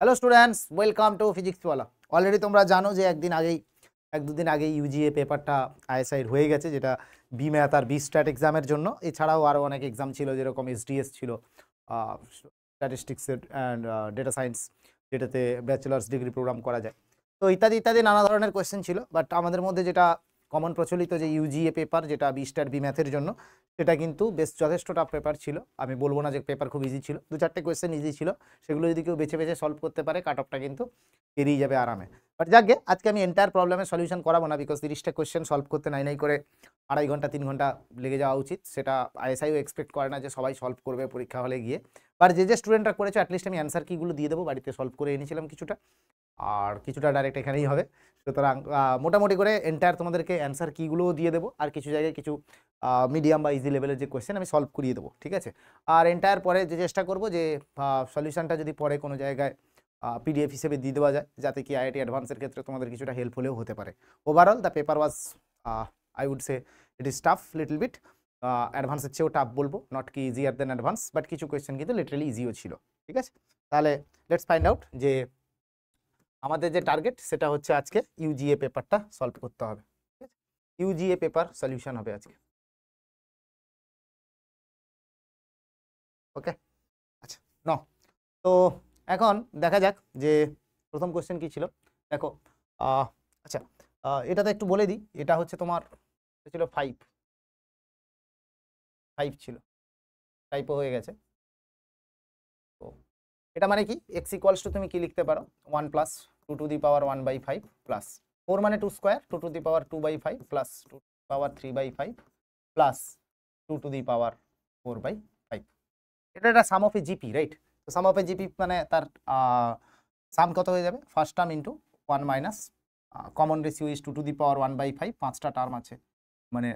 Hello students welcome to PhysicsWallah already তোমরা জানো যে একদিন আগেই এক দুদিন আগে ইউজিএ পেপারটা আইএসআইয়ের হয়ে গেছে যেটা বি ম্যাথ আর বি স্ট্যাট এক্সামের জন্য এছাড়াও আরও অনেক এক্সাম ছিল যেরকম এসডিএস ছিল স্ট্যাটিস্টিক্সের অ্যান্ড ডেটা সায়েন্স যেটাতে ব্যাচেলার্স ডিগ্রি প্রোগ্রাম করা যায় তো ইত্যাদি ইত্যাদি নানা ধরনের কোয়েশ্চেন ছিল বাট আমাদের মধ্যে যেটা কমন প্রচলিত যে ইউজিএ পেপার যেটা স্টার বি ম্যাথের জন্য সেটা কিন্তু বেশ যথেষ্ট টাফ পেপার ছিল আমি বলবো না যে পেপার খুব ইজি ছিল দু চারটে কোয়েশ্চেন ইজি ছিল সেগুলো যদি কেউ বেছে বেছে সলভ করতে পারে কাট অফটা কিন্তু এড়িয়ে যাবে আরামে বাট যাকে আজকে আমি এন্টায়ার প্রবলেমের সলিউশন করাবো না বিকজ তিরিশটা কোয়েশ্চেন সলভ করতে নাই নাই করে আড়াই ঘন্টা তিন ঘন্টা লেগে যাওয়া উচিত সেটা আইএসআইও এক্সপেক্ট করে না যে সবাই সলভ করবে পরীক্ষা হলে গিয়ে বা যে যে স্টুডেন্টরা করেছে অ্যাটলিস্ট আমি অ্যান্সার কীগুলো দিয়ে দেবো বাড়িতে সলভ করে এনেছিলাম কিছুটা আর কিছুটা ডাইরেক্ট এখানেই হবে সুতরাং মোটামুটি করে এন্টায়ার তোমাদেরকে অ্যান্সার কীগুলোও দিয়ে দেবো আর কিছু জায়গায় কিছু মিডিয়াম বা ইজি লেভেলের যে কোয়েশ্চেন আমি সলভ করিয়ে দেবো ঠিক আছে আর এন্টায়ার পরে যে চেষ্টা করব যে সলিউশানটা যদি পরে কোনো জায়গায় পিডিএফ হিসেবে দিয়ে দেওয়া যায় যাতে কি আইআইটি অ্যাডভান্সের ক্ষেত্রে তোমাদের কিছুটা হেল্প হলেও হতে পারে overall the paper was I would say it is tough little bit অ্যাডভান্সের চেয়েও টাফ বলবো নট কি ইজিয়ার দেন অ্যাডভান্স বাট কিছু কোয়েশ্চেন কিন্তু লিটারেলি ইজিও ছিল ঠিক আছে তাহলে লেটস ফাইন্ড আউট যে আমাদের যে টার্গেট সেটা হচ্ছে আজকে ইউজিএ পেপারটা সলভ করতে হবে ঠিক আছে ইউজিএ পেপার সলিউশন হবে আজকে ওকে আচ্ছা ন তো এখন দেখা যাক যে প্রথম কোশ্চেন কি ছিল দেখো আচ্ছা এটাতে একটু বলে দিই এটা হচ্ছে তোমার ছিল ফাইভ ফাইভ ছিল টাইপও হয়ে গেছে এটা মানে কি এক্স ইকুয়ালস টু তুমি কি লিখতে পারো one plus two to the power one by five plus four মানে two square two to the power two by five plus two to power three by five plus two to the power four by five এটা একটা sum of a GP right তো sum of a GP মানে তার সাম কত হয়ে যাবে first term into one minus common ratio is two to the power one by five পাঁচটা term আছে মানে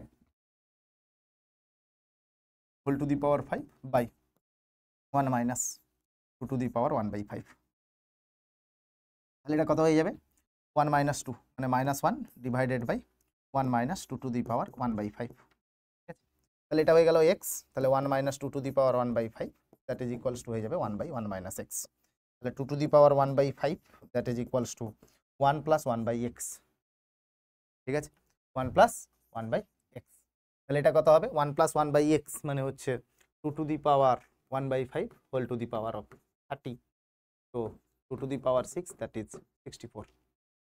whole to the power five by one minus two to the power one by five তাহলে এটা কত হয়ে যাবে one minus two মানে minus one divided by one minus two to the power one by five ঠিক আছে তাহলে এটা হয়ে গেল এক্স তাহলে one minus two to the power one by five that is equals to হয়ে যাবে one by one minus x তাহলে two to the power one by five that is equals to one plus one by x ঠিক আছে one plus one by x তাহলে এটা কত হবে one plus one by x মানে হচ্ছে two to the power one by five whole to the power of thirty তো two to the power six that is sixty four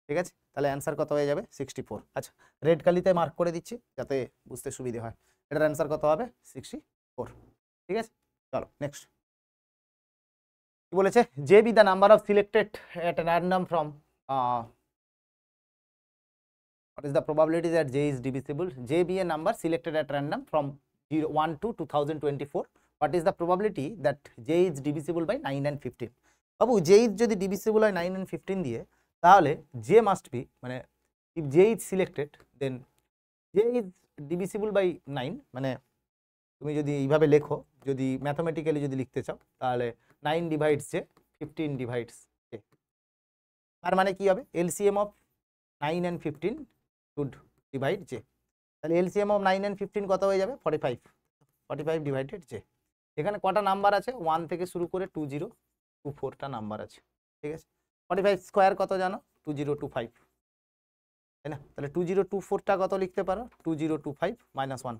ঠিক আছে তাহলে অ্যান্সার কত হয়ে যাবে সিক্সটি ফোর আচ্ছা রেড কালিতে মার্ক করে দিচ্ছি যাতে বুঝতে সুবিধে হয় এটার অ্যান্সার কত হবে সিক্সটি ফোর ঠিক আছে চলো নেক্সট কি বলেছে যে be the number of selected at random from what is the probability that j is divisible j be a number from zero one to two thousand twenty four what is the probability that j is divisible by nine and fifteen বাবু জেইচ যদি ডিবিসিবল হয় nine and fifteen দিয়ে তাহলে j must be মানে if j is selected then j is divisible by nine মানে তুমি যদি এইভাবে লেখো যদি ম্যাথামেটিক্যালি যদি লিখতে চাও তাহলে nine divides j fifteen divides j তার মানে কি হবে LCM of nine and fifteen should divide j তাহলে LCM of nine and fifteen কত হয়ে যাবে forty five forty five divided j এখানে কটা নাম্বার আছে ওয়ান থেকে শুরু করে টু জিরো টু ফোরটা নাম্বার আছে ঠিক আছে ফর্টি ফাইভ স্কোয়ার কত জানো টু জিরো টু ফাইভ তাই না তাহলে টু জিরো টু ফোরটা কত লিখতে পারো two zero two five minus one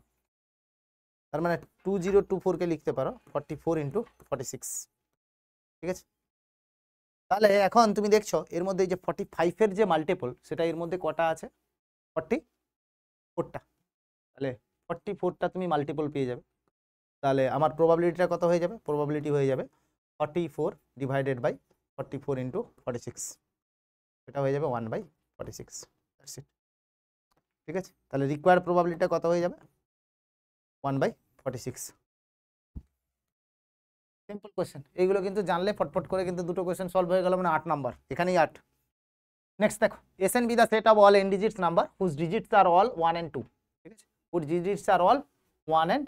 তার মানে টু জিরো টু ফোরকে লিখতে পারো forty four into forty six ঠিক আছে তাহলে এখন তুমি দেখছো এর মধ্যে যে ফর্টি ফাইভের যে মাল্টিপল সেটা এর মধ্যে কটা আছে ফর্টি ফোরটা তাহলে ফর্টি ফোরটা তুমি মাল্টিপল পেয়ে যাবে তাহলে আমার প্রবাবিলিটিটা কত হয়ে যাবে প্রবাবিলিটি হয়ে যাবে 44 divided by 44 into 46 এটা হয়ে যাবে 1 by 46 দ্যাটস ইট ঠিক আছে তাহলে রিকোয়ার্ড প্রবাবিলিটিটা কত হয়ে যাবে 1 by 46 সিম্পল কোশ্চেন এইগুলো কিন্তু জানলে ফটফট করে কিন্তু দুটো কোশ্চেন সলভ হয়ে গেল মানে 8 নাম্বার এখানেই 8 নেক্সট দেখো S n be the set of all n digits number whose digits are all 1 and 2 ঠিক আছে whose digits are all 1 and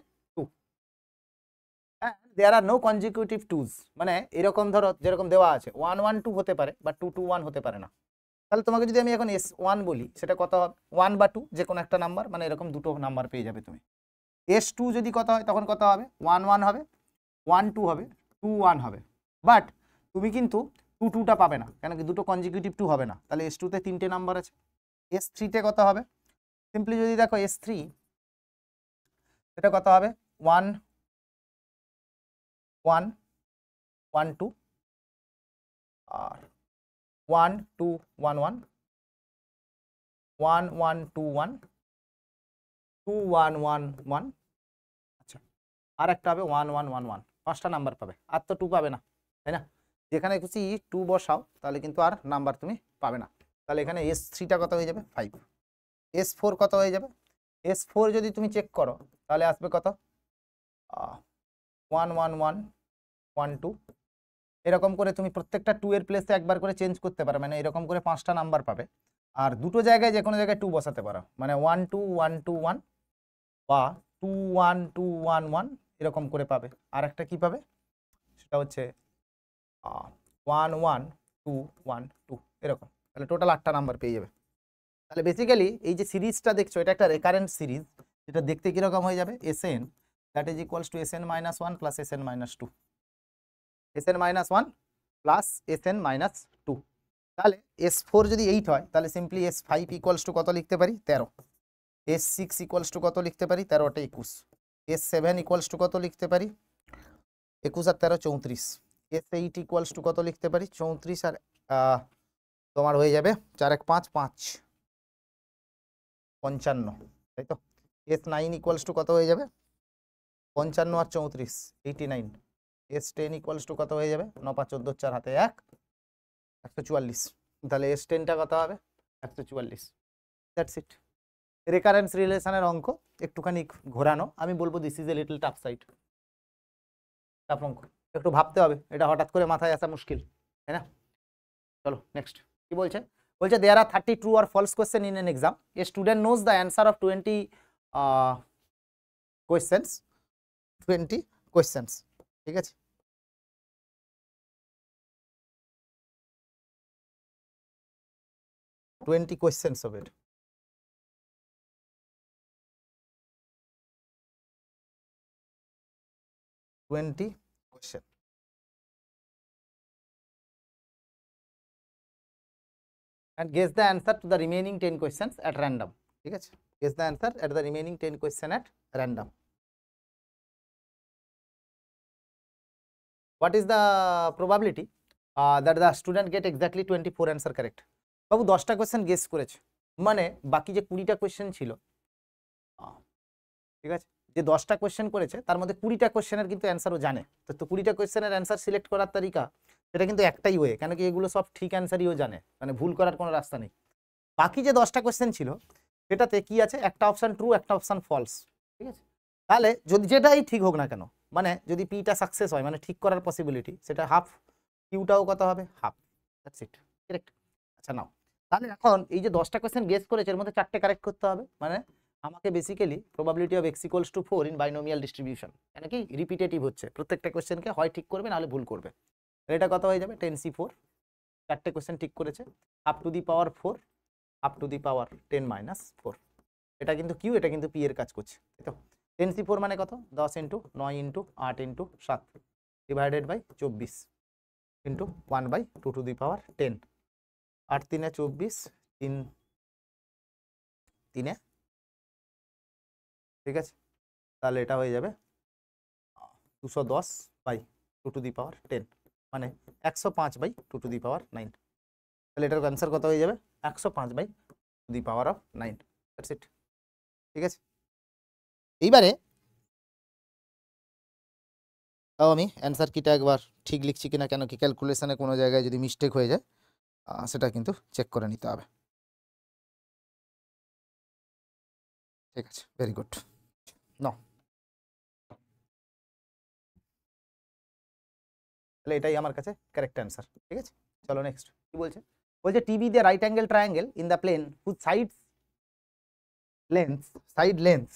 there are no consecutive twos মানে এরকম ধরো যেরকম দেওয়া আছে ওয়ান ওয়ান টু হতে পারে বা টু টু ওয়ান হতে পারে না তাহলে তোমাকে যদি আমি এখন এস ওয়ান বলি সেটা কত হবে ওয়ান বা টু যে কোনো একটা নাম্বার মানে এরকম দুটো নাম্বার পেয়ে যাবে তুমি এস টু যদি কত হয় তখন কত হবে ওয়ান ওয়ান হবে ওয়ান টু হবে টু ওয়ান হবে বাট তুমি কিন্তু টু টুটা পাবে না কেন কি দুটো কনজিকিউটিভ টু হবে না তাহলে এস টুতে তিনটে নাম্বার আছে এস থ্রিতে কত হবে সিম্পলি যদি দেখো এস থ্রি সেটা কত হবে ওয়ান 1 1 2 আর 1 2 1 1 1 1 2 1 2 1 1 1 আচ্ছা আর একটা হবে 1 1 1 1 পাঁচটা নাম্বার পাবে আর তো 2 পাবে না তাই না যেখানে খুশি টু বসাও তাহলে কিন্তু আর নাম্বার তুমি পাবে না তাহলে এখানে এস থ্রিটা কত হয়ে যাবে ফাইভ এস ফোর কত হয়ে যাবে এস ফোর যদি তুমি চেক করো তাহলে আসবে কত one one one one two এরকম করে তুমি প্রত্যেকটা টু এর প্লেসে একবার করে চেঞ্জ করতে পারো মানে এরকম করে পাঁচটা নাম্বার পাবে আর দুটো জায়গায় যে কোনো জায়গায় টু বসাতে পারো মানে one two one two one বা two one two one one এরকম করে পাবে আর একটা কী পাবে সেটা হচ্ছে one one two one two এরকম তাহলে টোটাল আটটা নাম্বার পেয়ে যাবে তাহলে বেসিক্যালি এই যে সিরিজটা দেখছো এটা একটা রেকারেন্ট সিরিজ এটা দেখতে কীরকম হয়ে যাবে S n that is equals to S n minus one plus S n minus two S n minus one plus S n minus two তাহলে এস ফোর যদি এইট হয় তাহলে simply S five equals to কত লিখতে পারি তেরো S six equals to কত লিখতে পারি তেরোটা একুশ এস সেভেন ইকুয়ালস টু কত লিখতে পারি একুশ আর তেরো চৌত্রিশ এস এইট ইকুয়ালস টু কত লিখতে পারি চৌত্রিশ আর তোমার হয়ে যাবে চার এক পাঁচ পাঁচ পঞ্চান্ন তাই তো এস নাইন ইকুয়ালস টু কত হয়ে যাবে পঞ্চান্ন আর চৌত্রিশ eighty nine S ten equals to কত হয়ে যাবে ন পাঁচ চোদ্দো চার হাতে এক একশো চুয়াল্লিশ তাহলে এস টেনটা কত হবে একশো চুয়াল্লিশ দ্যাটস ইট রেকারেন্স রিলেশনের অঙ্ক একটুখানি ঘোরানো আমি বলবো this is a little tough side tough অঙ্ক একটু ভাবতে হবে এটা হঠাৎ করে মাথায় আসা মুশকিল তাই না চলো নেক্সট কি বলছে বলছে there are thirty true or false question in an exam a student knows the answer of twenty questions twenty questions ঠিক আছে টোয়েন্টি কোয়েশ্চেন্স হবে এটা twenty question and guess the answer to the remaining 10 questions at random ঠিক guess the answer at the remaining 10 questions at random what is the probability that uh, that student get exactly twenty four answer correct বাবু দশটা question guess করেছে মানে বাকি যে কুড়িটা question ছিল ঠিক আছে যে দশটা কোশ্চেন করেছে তার মধ্যে কুড়িটা কোশ্চেনের কিন্তু অ্যানসারও জানে তো তো কুড়িটা কোশ্চেনের অ্যানসার সিলেক্ট করার তরিকা সেটা কিন্তু একটাই ওয়ে কেন কি এগুলো সব ঠিক অ্যান্সারইও জানে মানে ভুল করার কোনো রাস্তা নেই বাকি যে দশটা কোশ্চেন ছিল সেটাতে কি আছে একটা অপশান ট্রু একটা অপশান ফলস ঠিক আছে তাহলে যদি যেটাই ঠিক হোক না কেন মানে যদি পিটা সাকসেস হয় মানে ঠিক করার পসিবিলিটি সেটা হাফ কিউটাও কত হবে হাফ দ্যাটস ইট কারেক্ট আচ্ছা নাও তাহলে এখন এই যে দশটা কোয়েশ্চেন গেস করেছে এর মধ্যে চারটে কারেক্ট করতে হবে মানে আমাকে basically probability of x to four in binomial distribution এটা কি রিপিটেটিভ হচ্ছে প্রত্যেকটা কোয়েশ্চেনকে হয় ঠিক করবে নাহলে ভুল করবে এটা কত হয়ে যাবে টেন সি ফোর চারটে কোয়েশ্চেন ঠিক করেছে p to the power four p to the power ten minus four এটা কিন্তু কিউ এটা কিন্তু পি এর কাজ করছে তাই তো 10! माने কত 10 * 9 * 8 * 7 / 24 * 1 / 2 ^ 10 8 * 3 = 24 3 3 ने ठीक है তাহলে এটা হয়ে যাবে 210 / 2 ^ 10 মানে 105 / 2 ^ 9 তাহলে এটা কো অ্যানসার কত হয়ে যাবে 105 / 2 ^ অফ 9 দ্যাটস ইট ঠিক আছে এইবারে তাও আমি অ্যান্সার কিটা একবার ঠিক লিখছি কিনা কেন কি ক্যালকুলেশানে কোনো জায়গায় যদি মিস্টেক হয়ে যায় সেটা কিন্তু চেক করে নিতে হবে ঠিক আছে ভেরি গুড ন তাহলে এটাই আমার কাছে কারেক্ট অ্যান্সার ঠিক আছে চলো নেক্সট কি বলছে বলছে টিভি দিয়ে right angle triangle in the plane whose side lengths side lengths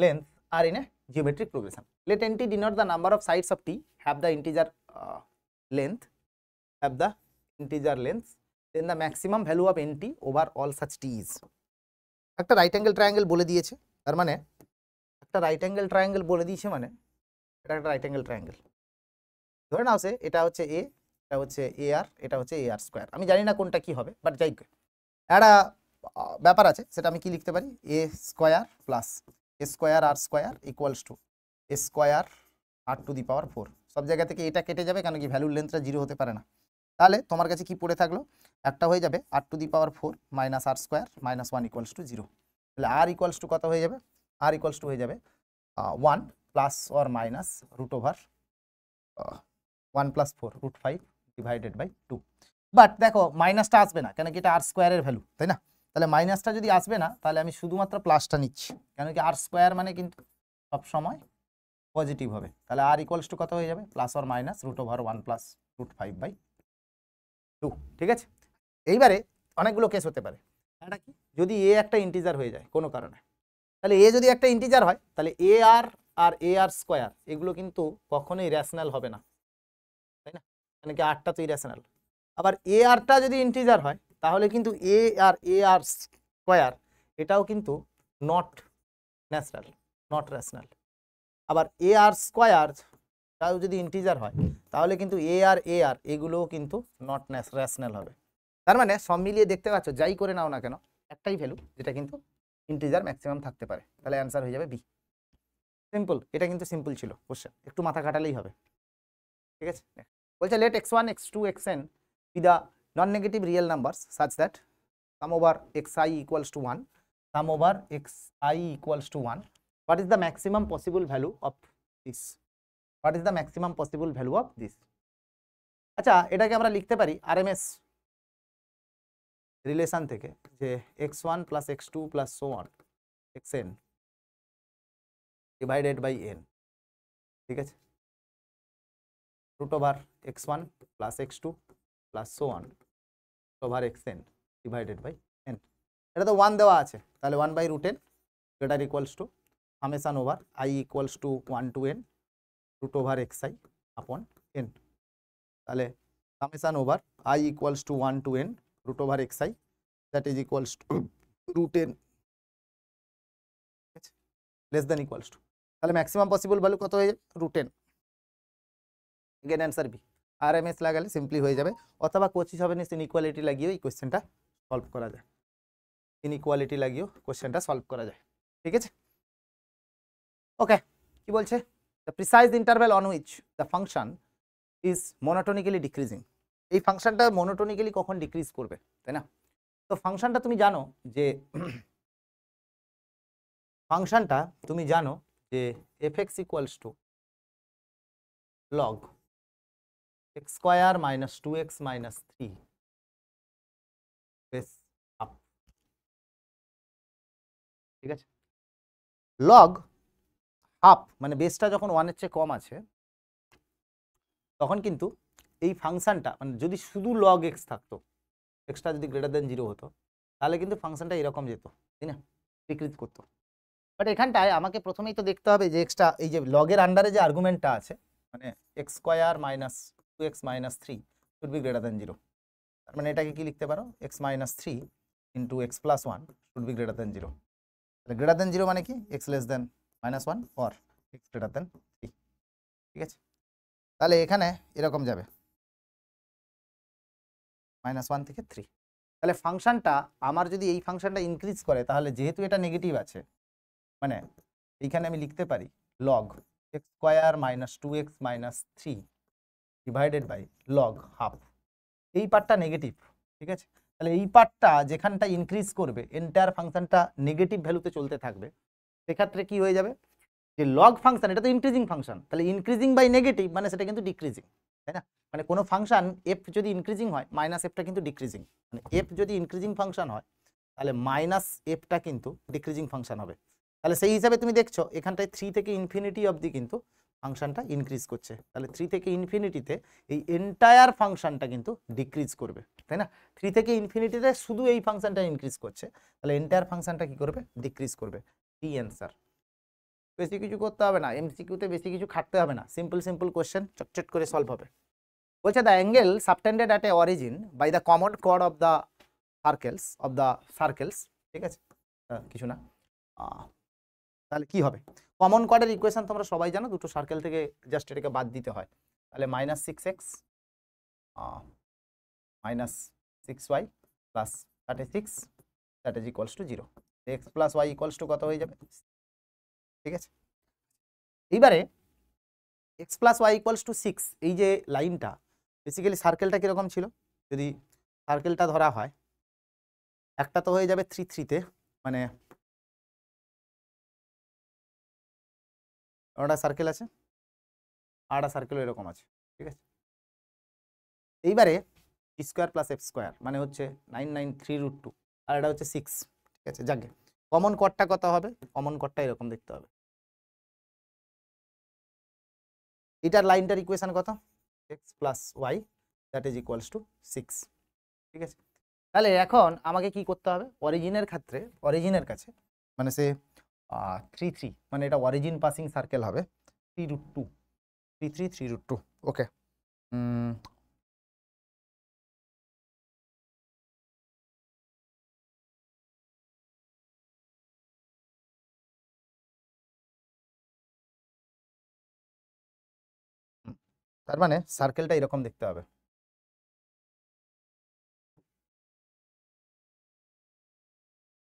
length are in a geometric progression. Let nt denote the number of sides of t have the integer uh, length, have the integer length, then the maximum value of nt over all such t is. একটা right angle triangle বলে দিয়েছে তার মানে একটা right angle triangle বলে দিয়েছে মানে এটা একটা রাইট অ্যাঙ্গেল ট্রায়াঙ্গেল ধরে নাও সে এটা হচ্ছে এ এটা হচ্ছে এ আর এটা হচ্ছে এ আর স্কোয়ার আমি জানি না কোনটা কি হবে বাট যাই একটা ব্যাপার আছে সেটা আমি কি লিখতে পারি a square plus square r square equals to square r to the power four সব জায়গা থেকে এটা কেটে যাবে কেন কি ভ্যালুর লেন্থটা জিরো হতে পারে না তাহলে তোমার কাছে কি পড়ে থাকলো একটা হয়ে যাবে r to the power four minus r square minus one equals to zero তাহলে আর ইকুয়ালস টু কত হয়ে যাবে আর ইকুয়ালস টু হয়ে যাবে one plus or minus root over one plus four root five divided by two but দেখো মাইনাসটা আসবে না কেন কি এটা আর স্কোয়ারের ভ্যালু তাই না তাহলে মাইনাসটা যদি আসবে না তাহলে আমি শুধুমাত্র প্লাসটা নিচ্ছি কেন কি আর স্কোয়ার মানে কিন্তু সবসময় পজিটিভ হবে তাহলে আর ইকোয়ালস টু কত হয়ে যাবে plus or minus root over one plus root five by two ঠিক আছে এইবারে অনেকগুলো কেস হতে পারে এটা কি যদি এ একটা ইন্টিজার হয়ে যায় কোনো কারণে তাহলে এ যদি একটা ইন্টিজার হয় তাহলে এ আর আর এ আর স্কোয়ার এগুলো কিন্তু কখনোই রেশনাল হবে না তাই না মানে কি আরটা তো ইরেশনাল আবার এ আরটা যদি ইন্টিজার হয় তাহলে কিন্তু এ আর এ আর স্কোয়ার এটাও কিন্তু নট ন্যাচারাল নট রেশনাল আবার এ আর স্কোয়ার তাও যদি ইন্টিজার হয় তাহলে কিন্তু এ আর এ আর এগুলোও কিন্তু নট রেশনাল হবে তার মানে সব মিলিয়ে দেখতে পাচ্ছ যাই করে নাও না কেন একটাই ভ্যালু যেটা কিন্তু ইন্টিজার ম্যাক্সিমাম থাকতে পারে তাহলে অ্যান্সার হয়ে যাবে বি সিম্পল এটা কিন্তু সিম্পল ছিল কোশ্চেন একটু মাথা কাটালেই হবে ঠিক আছে বলছে let x one x two x n be the non-negative real numbers such that sum over xi equals to 1, sum over xi equals to 1. What is the maximum possible value of this? What is the maximum possible value of this? আচ্ছা এটাকে আমরা লিখতে পারি আর এম S relation থেকে যে x x2 plus x two plus so one x n divided by n ঠিক আছে root x2 x one plus over x n divided by n এটা তো ওয়ান দেওয়া আছে তাহলে one by root n greater equals to summation over i equals to one to n root over x i upon n তাহলে summation over i equals to one to n root over x I that is equals to root n less than equals to তাহলে maximum possible value কত হয়ে যাবে root n গেন answer B আর এম এস লাগালে সিম্পলি হয়ে যাবে অথবা কোচি হবে এস ইনইকুয়ালিটি লাগিয়েও এই কোয়েশ্চেনটা সলভ করা যায় ইনইকুয়ালিটি লাগিয়েও কোয়েশ্চেনটা সলভ করা যায় ঠিক আছে ওকে কি বলছে the precise interval on which the function is monotonically decreasing এই ফাংশনটা মোনোটোনিক্যালি কখন ডিক্রিজ করবে তাই না তো ফাংশনটা তুমি জানো যে ফাংশনটা তুমি জানো যে f x equals to log x square minus 2x minus 3 base আপ ঠিক আছে লগ হাফ মানে বেসটা যখন ওয়ানের চেয়ে কম আছে তখন কিন্তু এই ফাংশনটা মানে যদি শুধু লগ এক্স থাকতো এক্সটা যদি গ্রেটার দেন জিরো হতো তাহলে কিন্তু ফাংশনটা এরকম যেত তাই না বিকৃত করতো বাট এখানটায় আমাকে প্রথমেই তো দেখতে হবে যে এক্সটা এই যে লগের আন্ডারে যে আর্গুমেন্টটা আছে মানে x square minus two x minus three should be greater than zero তার মানে এটাকে কি লিখতে পারো x minus three into x plus one should be greater than zero তাহলে গ্রেটার দ্যান জিরো মানে কি x less than minus one or x greater than three ঠিক আছে তাহলে এখানে এরকম যাবে মাইনাস ওয়ান থেকে থ্রি তাহলে ফাংশানটা আমার যদি এই ফাংশানটা ইনক্রিজ করে তাহলে যেহেতু এটা নেগেটিভ আছে মানে এইখানে আমি লিখতে পারি log x square minus two x minus three divided by log half এই পার্টটা নেগেটিভ ঠিক আছে তাহলে এই পার্টটা যেখানটা ইনক্রিজ করবে এন্টায়ার ফাংশনটা নেগেটিভ ভ্যালুতে চলতে থাকবে সেক্ষেত্রে কি হয়ে যাবে যে লগ ফাংশন এটা তো ইনক্রিজিং ফাংশন তাহলে ইনক্রিজিং বাই নেগেটিভ মানে সেটা কিন্তু ডিক্রিজিং তাই না মানে কোনো ফাংশন এফ যদি ইনক্রিজিং হয় মাইনাস এফটা কিন্তু ডিক্রিজিং মানে এফ যদি ইনক্রিজিং ফাংশন হয় তাহলে মাইনাস এফটা কিন্তু ডিক্রিজিং ফাংশন হবে তাহলে সেই হিসাবে তুমি দেখছো এখানটায় থ্রি থেকে ইনফিনিটি অবধি কিন্তু ফাংশনটা ইনক্রিজ করছে তাহলে থ্রি থেকে ইনফিনিটিতে এই এন্টায়ার ফাংশনটা কিন্তু ডিক্রিজ করবে তাই না থ্রি থেকে ইনফিনিটিতে শুধু এই ফাংশনটা ইনক্রিজ করছে তাহলে এন্টায়ার ফাংশনটা কি করবে ডিক্রিজ করবে টি অ্যান্সার বেশি কিছু করতে হবে না এমসিকিউতে বেশি কিছু খাটতে হবে না সিম্পল সিম্পল কোয়েশ্চেন চটচট করে সলভ হবে বলছে the angle subtended at a origin by the common কড of the circles of the circles ঠিক আছে কিছু না তাহলে কি হবে কমন কোয়ার্ডের ইকুয়েশন তোমরা সবাই জানো দুটো সার্কেল থেকে জাস্ট এটাকে বাদ দিতে হয় তাহলে minus six x minus six y plus thirty six that is equals to zero x plus y equals to কত হয়ে যাবে ঠিক আছে এইবারে x plus y equals to six এই যে লাইনটা বেসিক্যালি সার্কেলটা কীরকম ছিল যদি সার্কেলটা ধরা হয় একটা তো হয়ে যাবে থ্রি থ্রিতে মানে নটা সার্কেল আছে আটা সার্কেল এরকম আছে ঠিক আছে এইবারে স্কোয়ার প্লাস এফ স্কোয়ার মানে হচ্ছে nine nine three root two আর এটা হচ্ছে সিক্স ঠিক আছে যাকে কমন কটটা কত হবে কমন কটটা এরকম দেখতে হবে এটার লাইনটার ইকুয়েশান কত x plus y that is equals to six ঠিক আছে তাহলে এখন আমাকে কি করতে হবে অরিজিনের ক্ষেত্রে অরিজিনের কাছে মানে সে থ্রি থ্রি মানে এটা অরিজিন পাসিং সার্কেল হবে three root two three three three root two okay তার মানে সার্কেলটা এরকম দেখতে হবে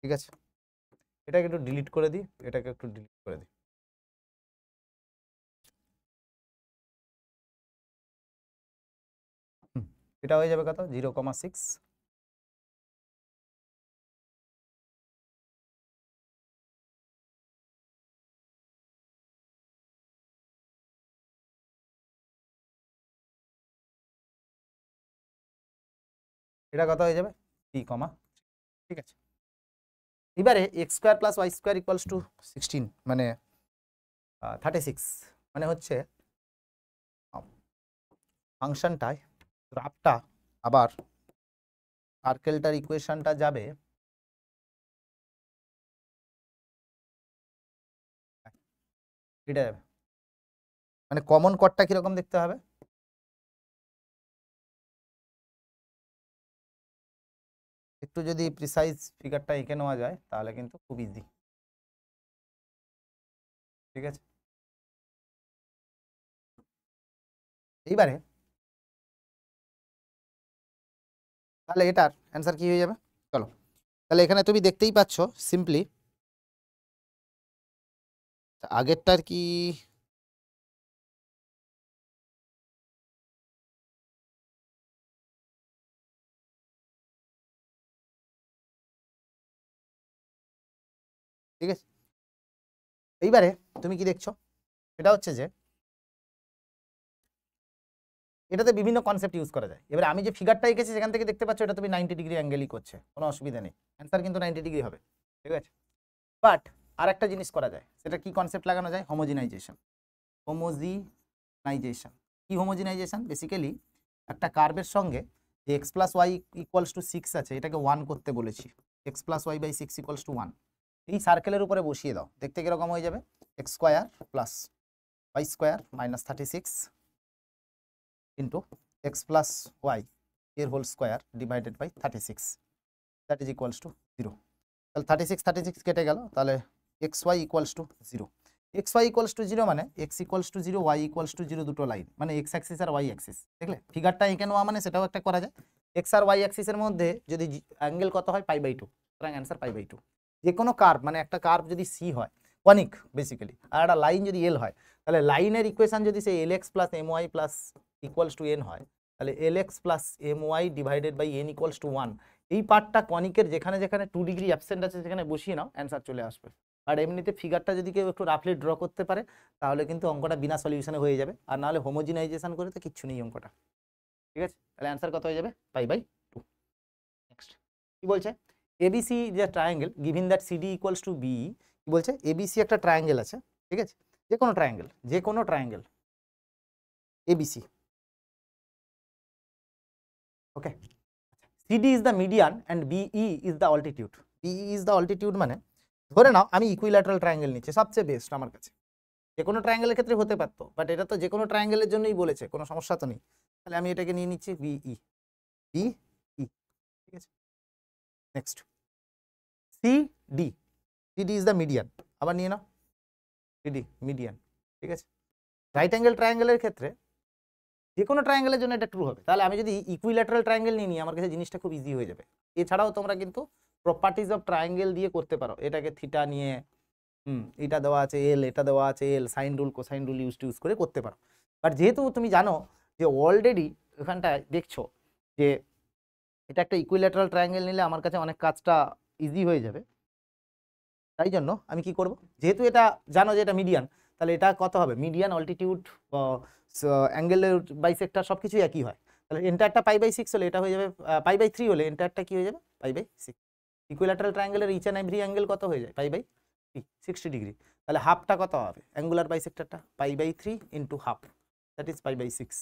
ঠিক আছে এটাকে একটু ডিলিট করে দিই এটাকে একটু ডিলিট করে দিই এটা হয়ে যাবে কত জিরো কমা সিক্স এটা কত হয়ে যাবে পি কমা ঠিক আছে এবারে x square plus y square equals to sixteen মানে থার্টি সিক্স মানে হচ্ছে ফাংশনটায় রাফটা আবার সার্কেলটার ইকুয়েশনটা যাবে এটা মানে কমন কটটা কীরকম দেখতে হবে তো যদি প্রিসাইজ ফিগারটা এখানে পাওয়া যায় তাহলে কিন্তু খুব ইজি ঠিক আছে এইবারে তাহলে এটা आंसर কি হয়ে যাবে চলো তাহলে এখানে তুমি দেখতেই পাচ্ছ सिंपली পরেরটার কি ঠিক আছে এইবারে তুমি কি দেখছো সেটা হচ্ছে যে এটাতে বিভিন্ন কনসেপ্ট ইউজ করা যায় এবার আমি যে ফিগারটা এঁকেছি সেখান থেকে দেখতে পাচ্ছ এটা তুমি নাইনটি ডিগ্রি অ্যাঙ্গেলই করছে কোনো অসুবিধা নেই অ্যান্সার কিন্তু নাইনটি ডিগ্রি হবে ঠিক আছে বাট আর একটা জিনিস করা যায় সেটা কি কনসেপ্ট লাগানো যায় হোমোজিনাইজেশন হোমোজিনাইজেশন কি হোমোজিনাইজেশন বেসিক্যালি একটা কার্ভের সঙ্গে যে x plus y equals to six আছে এটাকে ওয়ান করতে বলেছি x plus y by six equals to one এই সার্কেলের উপরে বসিয়ে দাও দেখতে কিরকম হয়ে যাবে x square plus y square minus thirty six into x plus y এর whole square divided by thirty six that is equals to zero তাহলে থার্টি সিক্স থার্টি সিক্স কেটে গেল তাহলে x y equals to zero x y equals to zero মানে x equals to zero y equals to zero দুটো line মানে x axis আর y axis দেখলে ফিগারটা এঁকে নেওয়া মানে সেটাও একটা করা যায় এক্স আর ওয়াই অ্যাক্সিসের মধ্যে যদি অ্যাঙ্গেল কত হয় পাই বাই টু সুতরাং অ্যান্সার পাই বাই টু যে কোনো কার্ভ মানে একটা কার্ভ যদি সি হয় কনিক বেসিক্যালি আর একটা লাইন যদি এল হয় তাহলে লাইনের ইকুয়েশান যদি সেই l x plus m y plus equals to n হয় তাহলে l x plus m y divided by n equals to one এই পার্টটা কনিকের যেখানে যেখানে টু ডিগ্রি অ্যাবসেন্ট আছে সেখানে বসিয়ে নাও অ্যান্সার চলে আসবে আর এমনিতে ফিগারটা যদি কেউ একটু রাফলি ড্র করতে পারে তাহলে কিন্তু অঙ্কটা বিনা সলিউশনে হয়ে যাবে আর নাহলে হোমোজিনাইজেশান করে তো কিচ্ছু নেই অঙ্কটা ঠিক আছে তাহলে অ্যান্সার কত হয়ে যাবে বাই বাই টু নেক্সট কী বলছে এবিসি যে triangle given that CD equals to BE বলছে এবিসি একটা ট্রায়াঙ্গেল আছে ঠিক আছে যে কোনো ট্রায়াঙ্গেল যে কোনো triangle ABC okay CD is the median and BE is the altitude BE is the altitude মানে ধরে নাও আমি ইকুইল্যাটারাল ট্রায়াঙ্গেল নিচ্ছি সবচেয়ে বেস্ট আমার কাছে যে কোনো ট্রায়াঙ্গেলের ক্ষেত্রে হতে পারতো বাট এটা তো যে কোনো ট্রায়াঙ্গেলের জন্যই বলেছে কোনো সমস্যা তো নেই তাহলে আমি এটাকে নিয়ে নিচ্ছি বিই বিই e. e. ঠিক আছে next C D CD is the median আবার নিয়ে নাও সিডি মিডিয়ান ঠিক আছে রাইট অ্যাঙ্গেল ট্রায়াঙ্গেলের ক্ষেত্রে যে কোনো ট্রায়াঙ্গেলের জন্য এটা ট্রু হবে তাহলে আমি যদি ইকুইল্যাটারাল ট্রায়াঙ্গেল নিয়ে নিই আমার কাছে জিনিসটা খুব ইজি হয়ে যাবে এছাড়াও তোমরা কিন্তু প্রপার্টিজ অফ ট্রায়াঙ্গেল দিয়ে করতে পারো এটাকে থিটা নিয়ে হুম এটা দেওয়া আছে এল এটা দেওয়া আছে l sine rule cosine rule use use করে করতে পারো বাট যেহেতু তুমি জানো যে অলরেডি ওখানটায় দেখছো যে এটা একটা ইকুইলেটারাল ট্রায়াঙ্গেল নিলে আমার কাছে অনেক কাজটা ইজি হয়ে যাবে তাই জন্য আমি কি করব যেহেতু এটা জানো যে এটা মিডিয়ান তাহলে এটা কত হবে মিডিয়ান অল্টিটিউড অ্যাঙ্গেলের বাইসেকটা সব কিছুই একই হয় তাহলে এন্টারটা পাই বাই সিক্স হলে এটা হয়ে যাবে পাই বাই থ্রি হলে এন্টারটা কি হয়ে যাবে পাই বাই সিক্স ইকুইলেটারাল ট্রায়াঙ্গেলের ইচ অ্যান্ড এভরি অ্যাঙ্গেল কত হয়ে যায় pi by three sixty degree তাহলে হাফটা কত হবে অ্যাঙ্গুলার সেক্টরটা pi by three into half that is pi by six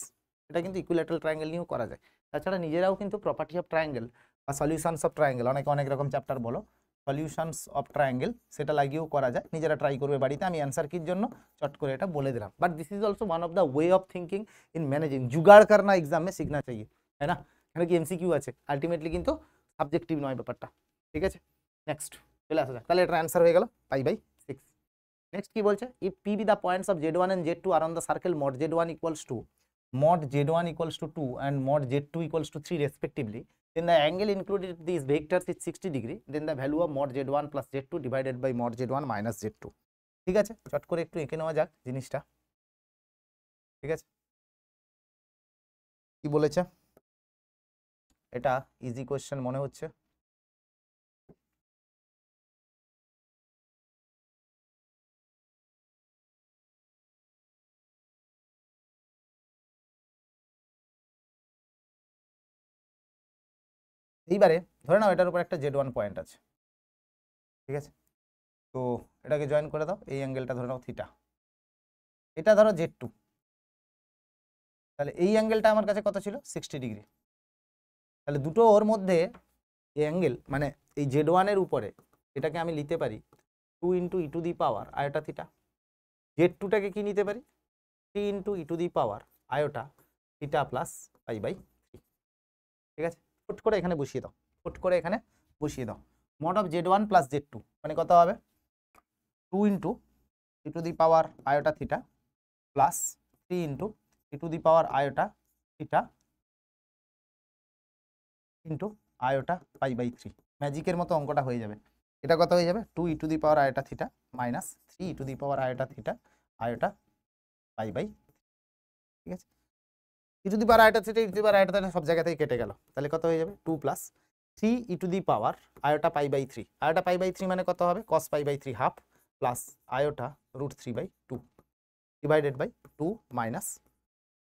এটা কিন্তু ইকুইলেটারাল ট্রায়াঙ্গেল নিয়েও করা যায় তাছাড়া নিজেরাও কিন্তু প্রপার্টি অফ ট্রায়াঙ্গেল বা সলিউশনস অফ ট্রায়াঙ্গেল অনেকে অনেক রকম চ্যাপ্টার বলো সলিউশনস অফ ট্রায়াঙ্গেল সেটা লাগিয়েও করা যায় নিজেরা ট্রাই করবে বাড়িতে আমি অ্যান্সার কির জন্য চট করে এটা বলে দিলাম but this is also one of the way of thinking in managing jugaad না এক্সামে শিখনা চাই তাই না এখানে কি এমসিকিউ আছে আলটিমেটলি কিন্তু সাবজেক্টিভ নয় ব্যাপারটা ঠিক আছে নেক্সট চলে আসা যাক তাহলে এটা অ্যান্সার হয়ে গেল বাই বাই সিক্স নেক্সট কি বলছে if P B the points of z one and z two are on the circle mod z one equals to mod z1 equals to 2 and mod z2 equals to 3 respectively, then the angle included these vectors is 60 degree, then the value of mod z1 plus z2 divided by mod z1 minus z2. ঠিক আছে চট করে একটু এঁকে নেওয়া যাক জিনিসটা ঠিক আছে কি বলেছে এটা ইজি কোয়েশ্চেন মনে হচ্ছে এইবারে ধরে নাও এটার উপর একটা জেড ওয়ান পয়েন্ট আছে ঠিক আছে তো এটাকে জয়েন করে দাও এই অ্যাঙ্গেলটা ধরে নাও থিটা এটা ধরো জেড টু তাহলে এই অ্যাঙ্গেলটা আমার কাছে কত ছিল সিক্সটি ডিগ্রি তাহলে দুটো ওর মধ্যে এই অ্যাঙ্গেল মানে এই জেড ওয়ানের উপরে এটাকে আমি নিতে পারি two into e to the power iota theta z টুটাকে কি নিতে পারি three into e to the power iota theta plus pi by three ঠিক আছে ফুট করে এখানে বসিয়ে দাও ফুট করে এখানে বসিয়ে দাও mod of z one plus z two মানে কত হবে two into e to the power iota theta plus three into e to the power iota theta into iota pi by three ম্যাজিকের মতো অঙ্কটা হয়ে যাবে এটা কত হয়ে যাবে two e to the power iota theta minus three e to the power iota theta iota pi by ঠিক আছে ইটু দি পাওয়ার আয়টা সেটা ই দি পাওয়ার আয়টা সব জায়গা থেকে কেটে গেল তাহলে কত হয়ে যাবে two plus three e to the power iota pi by three iota pi by three মানে কত হবে cos pi by three half plus iota root three by two divided by two minus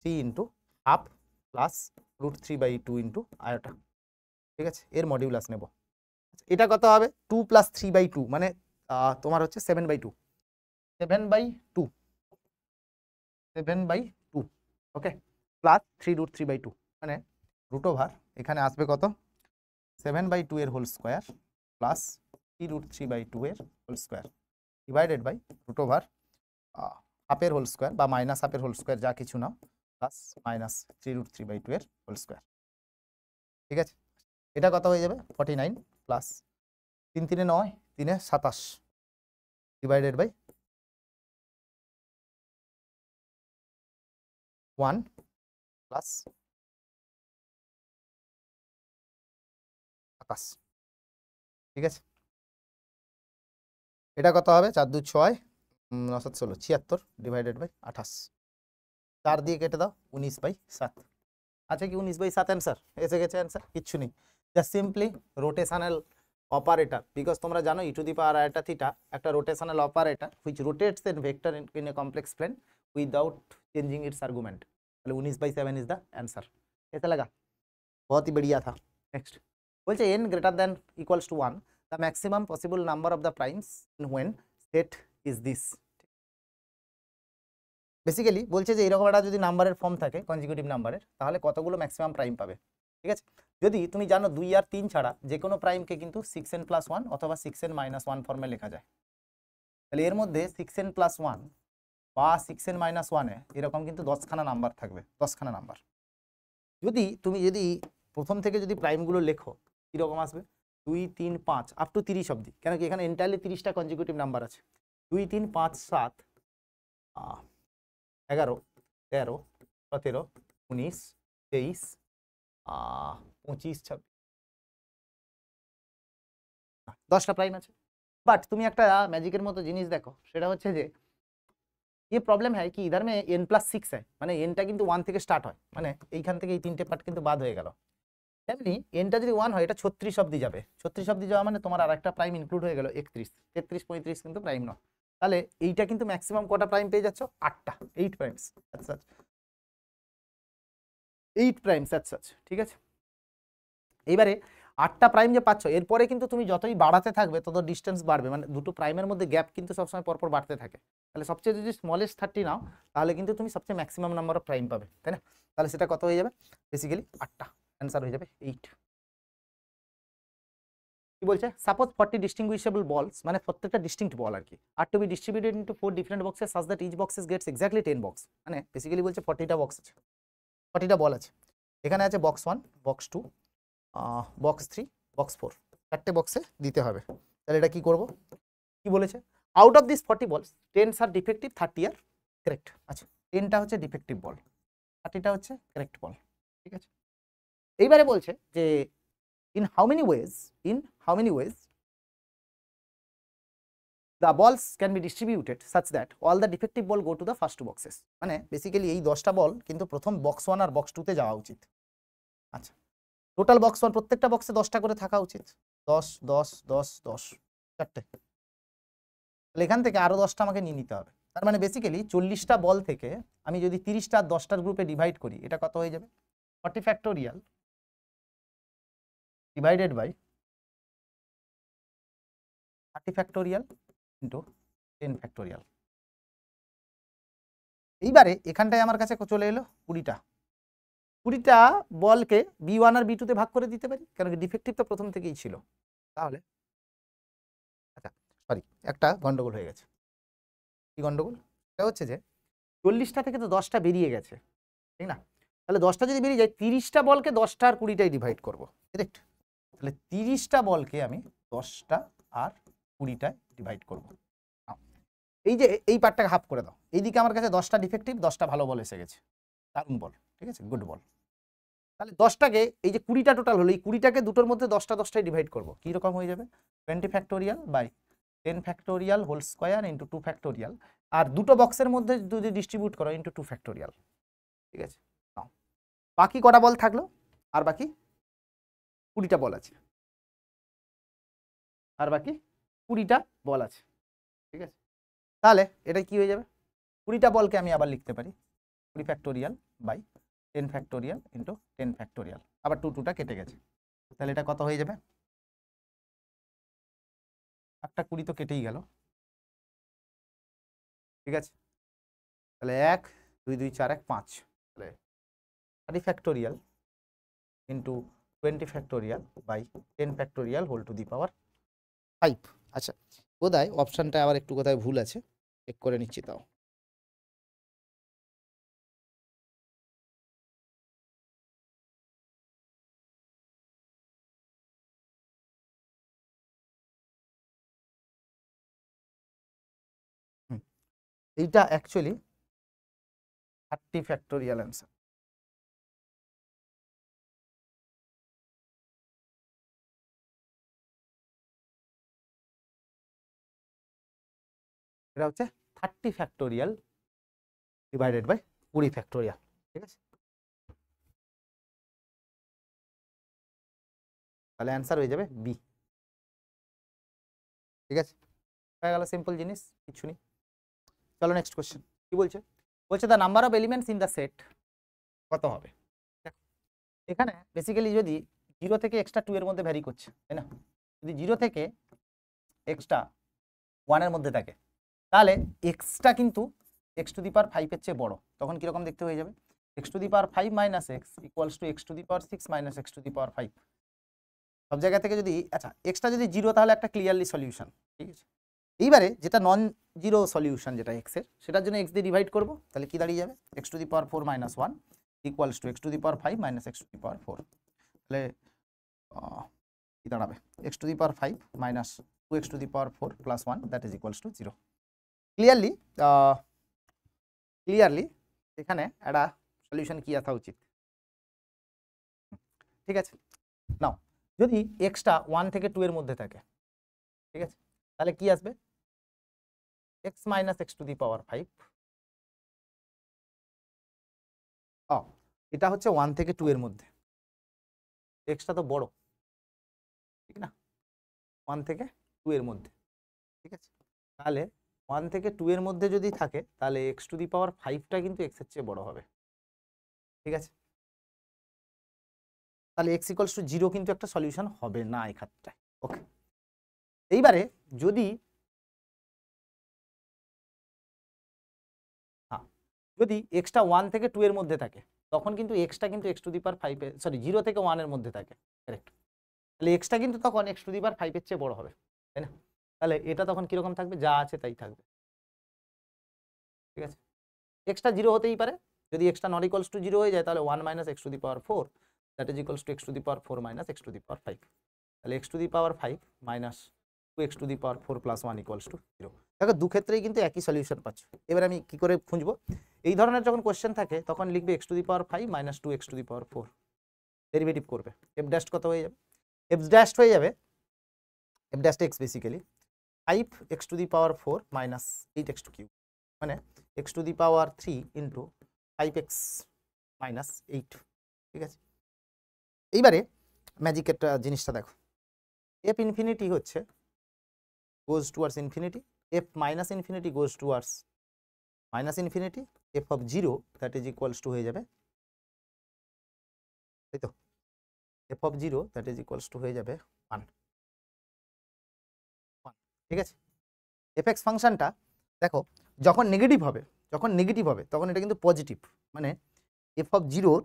three into half plus root three by two into iota ঠিক আছে এর modulus নেব এটা কত হবে two plus three by two মানে তোমার হচ্ছে seven by two seven by two seven by two okay plus three root three by two মানে রুট ওভার এখানে আসবে কত সেভেন বাই টু এর whole square plus three root three by two এর whole square divided by root over হাফের whole square বা minus হাফের whole square যা কিছু নাও plus minus three root three by two এর হোল স্কোয়ার ঠিক আছে এটা কত হয়ে যাবে ফর্টি নাইন প্লাস তিন তিনে নয় তিনে সাতাশ ডিভাইডেড বাই ওয়ান plus আকাশ ঠিক আছে এটা কত হবে চার দু ছয় সাত ষোলো ছিয়াত্তর ডিভাইডেড বাই আঠাশ চার দিয়ে কেটে দাও উনিশ বাই সাত আচ্ছা কি উনিশ বাই সাত অ্যান্সার এসে গেছে অ্যান্সার কিচ্ছু নেই just simply rotational operator because তোমরা জানো e to the power iota theta একটা rotational operator which rotates an vector in a complex plane without changing its argument তাহলে উনিশ by seven is the answer कैसा लगा बहुत ही बढ़िया था বলছে n greater than equals to one the maximum possible number of the primes when set is this basically বলছে যে এরকম একটা যদি নাম্বারের ফর্ম থাকে কনজিকিউটিভ নাম্বারের তাহলে কতগুলো ম্যাক্সিমাম প্রাইম পাবে ঠিক আছে যদি তুমি জানো দুই আর তিন ছাড়া যে কোনো প্রাইমকে কিন্তু সিক্স এন প্লাস ওয়ান অথবা সিক্স এন মাইনাস ওয়ান ফর্মে লেখা যায় তাহলে এর মধ্যে সিক্স এন প্লাস ওয়ান বা সিক্সের মাইনাস ওয়ানে এরকম কিন্তু দশখানা নাম্বার থাকবে দশখানা নাম্বার যদি তুমি যদি প্রথম থেকে যদি প্রাইমগুলো লেখো কীরকম আসবে দুই তিন পাঁচ আপ টু তিরিশ অব্দি কেন কি এখানে এন্টারলি তিরিশটা কনজিকিউটিভ নাম্বার আছে দুই তিন পাঁচ সাত এগারো তেরো সতেরো উনিশ তেইশ পঁচিশ ছাব্বিশ দশটা প্রাইম আছে বাট তুমি একটা ম্যাজিকের মতো জিনিস দেখো সেটা হচ্ছে যে ये प्रब्लेम है कि इधर में एन प्लस सिक्स है মানে এনটা কিন্তু ওয়ান থেকে স্টার্ট হয় মানে এইখান থেকে এই তিনটে পার্ট কিন্তু বাদ হয়ে গেল তেমনি এনটা যদি ওয়ান হয় এটা ছত্রিশ অব্দি যাবে ছত্রিশ तुम्हारा যাওয়া মানে তোমার हो गो প্রাইম ইনক্লুড হয়ে গেল একত্রিশ তেত্রিশ পঁয়ত্রিশ কিন্তু প্রাইম নয় তাহলে এইটা কিন্তু ম্যাক্সিমাম কটা প্রাইম পেয়ে যাচ্ছ আটটা এইট প্রাইমস আচ্ছা আচ্ছা এইট প্রাইমস আচ্ছা আচ্ছা ঠিক আছে এইবারে আটটা প্রাইম যে পাচ্ছ এরপরে কিন্তু তুমি যতই বাড়াতে থাকবে তত ডিস্টেন্স বাড়বে মানে দুটো প্রাইমের মধ্যে গ্যাপ কিন্তু সবসময় পরপর বাড়তে থাকে তাহলে সবচেয়ে যদি স্মলেস্ট থার্টি নাও তাহলে কিন্তু তুমি সবচেয়ে ম্যাক্সিমাম নাম্বার অফ প্রাইম পাবে তাই না তাহলে সেটা কত হয়ে যাবে বেসিক্যালি আটটা অ্যান্সার হয়ে যাবে এইট কি বলছে সাপোজ ফর্টি ডিস্টিংগুইশেবল বলস মানে প্রত্যেকটা ডিস্টিংক্ট বল আর কি আর to be distributed into four different বক্সে such that each boxes gets exactly ten box মানে বেসিক্যালি বলছে ফর্টিটা বক্স আছে ফর্টিটা বল আছে এখানে আছে box one box two box three box four চারটে বক্সে দিতে হবে তাহলে এটা কি করব কি বলেছে out of this forty balls ten are defective thirty are correct আচ্ছা টেনটা হচ্ছে ডিফেক্টিভ বল থার্টিটা হচ্ছে কারেক্ট বল ঠিক আছে এইবারে বলছে যে in how many ways in how many ways the balls can be distributed such that all the defective ball go to the first two boxes মানে বেসিক্যালি এই দশটা বল কিন্তু প্রথম বক্স ওয়ান আর বক্স টুতে যাওয়া উচিত আচ্ছা টোটাল বক্স ওয়ান প্রত্যেকটা বক্সে দশটা করে থাকা উচিত দশ দশ দশ দশ চারটে তাহলে এখান থেকে আরও দশটা আমাকে নিয়ে নিতে হবে তার মানে বেসিক্যালি চল্লিশটা বল থেকে আমি যদি তিরিশটা আর দশটার গ্রুপে ডিভাইড করি এটা কত হয়ে যাবে forty factorial divided by thirty factorial into ten factorial এইবারে এখানটায় আমার কাছে চলে এলো কুড়িটা কুড়িটা বলকে বি ওয়ান আর বি টুতে ভাগ করে দিতে পারি কেন কি ডিফেক্টিভ তো প্রথম থেকেই ছিল তাহলে আচ্ছা সরি একটা গন্ডগোল হয়ে গেছে কি গন্ডগোল এটা হচ্ছে যে চল্লিশটা থেকে তো দশটা বেরিয়ে গেছে ঠিক না তাহলে দশটা যদি বেরিয়ে যায় তিরিশটা বলকে দশটা আর কুড়িটাই ডিভাইড করবো ডিরেক্ট তাহলে তিরিশটা বলকে আমি দশটা আর কুড়িটায় ডিভাইড করব এই যে এই পার্টটাকে হাফ করে দাও এইদিকে আমার কাছে দশটা ডিফেক্টিভ দশটা ভালো বল এসে গেছে দারুণ বল ঠিক আছে গুড বল তাহলে দশটাকে এই যে কুড়িটা টোটাল হলো এই কুড়িটাকে দুটোর মধ্যে দশটা দশটায় ডিভাইড করবো কীরকম হয়ে যাবে twenty factorial by ten factorial whole square into two factorial আর দুটো বক্সের মধ্যে যদি ডিস্ট্রিবিউট করো ইন্টু টু ফ্যাক্টোরিয়াল ঠিক আছে বাকি কটা বল থাকলো আর বাকি কুড়িটা বল আছে আর বাকি কুড়িটা বল আছে ঠিক আছে তাহলে এটা কি হয়ে যাবে কুড়িটা বলকে আমি আবার লিখতে পারি কুড়ি factorial by ten factorial into ten factorial আবার টু টুটা কেটে গেছে তাহলে এটা কত হয়ে যাবে আটটা কুড়ি তো কেটেই গেল ঠিক আছে তাহলে এক দুই দুই চার এক পাঁচ তাহলে thirty factorial into twenty factorial by ten factorial whole to the power five আচ্ছা হয় অপশানটা আবার একটু কোথায় ভুল আছে চেক করে নিচ্ছি তাও এইটা অ্যাকচুয়ালি থার্টি ফ্যাক্টোরিয়াল অ্যান্সার এটা হচ্ছে থার্টি ফ্যাক্টোরিয়াল ডিভাইডেড বাই কুড়ি ফ্যাক্টোরিয়াল ঠিক আছে তাহলে অ্যান্সার হয়ে যাবে বি ঠিক আছে হয়ে গেল সিম্পল জিনিস কিছু নেই চলো নেক্সট কোশ্চেন কি বলছে বলছে the number of elements in the set কত হবে এখানে বেসিক্যালি যদি জিরো থেকে এক্সট্রা টু এর মধ্যে ভ্যারি করছে তাই না যদি জিরো থেকে এক্সট্রা ওয়ানের মধ্যে থাকে তাহলে এক্সটা কিন্তু এক্স টু দি পাওয়ার ফাইভের চেয়ে বড় তখন কীরকম দেখতে হয়ে যাবে x to the power five minus x equals to x to the power six minus x to the power five সব জায়গা থেকে যদি আচ্ছা এক্সটা যদি জিরো তাহলে একটা ক্লিয়ারলি সলিউশন ঠিক আছে এইবারে যেটা নন জিরো সলিউশন যেটা এক্সের সেটার জন্য এক্স দিয়ে ডিভাইড করবো তাহলে কি দাঁড়িয়ে যাবে x to the power four minus one equals to x to the power five minus x to the power four তাহলে কি দাঁড়াবে x to the power five minus two x to the power four plus one that is equals to zero clearly clearly এখানে একটা solution কী আসা উচিত ঠিক আছে নাও যদি এক্সটা ওয়ান থেকে টু এর মধ্যে থাকে ঠিক আছে তাহলে কি আসবে x minus x to the power 5 ও এটা হচ্ছে 1 থেকে 2 এর মধ্যে xটা তো বড় ঠিক না 1 থেকে 2 এর মধ্যে ঠিক আছে তাহলে 1 থেকে 2 এর মধ্যে যদি থাকে তাহলে x টু দি পাওয়ার 5টা কিন্তু x এর চেয়ে বড় হবে ঠিক আছে তাহলে x ইকুয়ালস টু জিরো কিন্তু একটা সলিউশন হবে না এই খাতটায় ওকে এইবারে যদি যদি এক্সটা ওয়ান থেকে টু এর মধ্যে থাকে তখন কিন্তু এক্সটা কিন্তু এক্স টু দি পার ফাইভে সরি জিরো থেকে ওয়ানের মধ্যে থাকে কারেক্ট তাহলে এক্সটা কিন্তু তখন এক্স টু দি পার ফাইভের চেয়ে বড় হবে তাই না তাহলে এটা তখন কীরকম থাকবে যা আছে তাই থাকবে ঠিক আছে এক্সটা জিরো হতেই পারে যদি এক্সটা নট ইকলস টু জিরো হয়ে যায় তাহলে one minus x to the power four that is equals to x to the power four minus x to the power five তাহলে x to the power five minus two x to the power four plus one equals to zero দেখো দু ক্ষেত্রেই কিন্তু একই solution পাচ্ছ এবার আমি কি করে খুঁজবো এই ধরনের যখন কোয়েশ্চেন থাকে তখন লিখবে x to the power five minus two x to the power four derivative করবে এফ ড্যাশ কত হয়ে যাবে এফ ড্যাশ হয়ে যাবে f dash x basically five x to the power four minus eight x to cube মানে x to the power three into five x minus eight ঠিক আছে এইবারে ম্যাজিকের জিনিসটা দেখো এফ ইনফিনিটি হচ্ছে goes towards infinity f minus infinity goes towards minus infinity f of 0 that is equals to হয়ে যাবে তাই তো f of 0 that is equals to হয়ে যাবে 1 ঠিক আছে fx ফাংশনটা দেখো যখন নেগেটিভ হবে যখন নেগেটিভ হবে তখন এটা কিন্তু পজিটিভ মানে এফ অফ জিরোর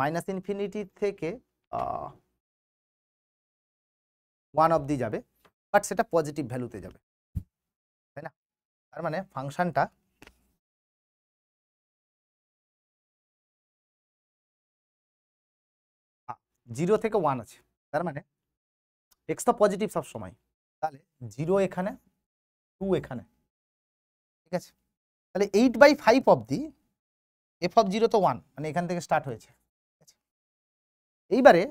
মাইনাস ইনফিনিটি থেকে ওয়ান দি যাবে বাট সেটা পজিটিভ ভ্যালুতে যাবে তাই না তার মানে ফাংশনটা জিরো থেকে ওয়ান আছে তার মানে এক্স তো পজিটিভ সব সময় তাহলে জিরো এখানে টু এখানে ঠিক আছে তাহলে eight by five the f of zero তো ওয়ান মানে এখান থেকে স্টার্ট হয়েছে এইবারে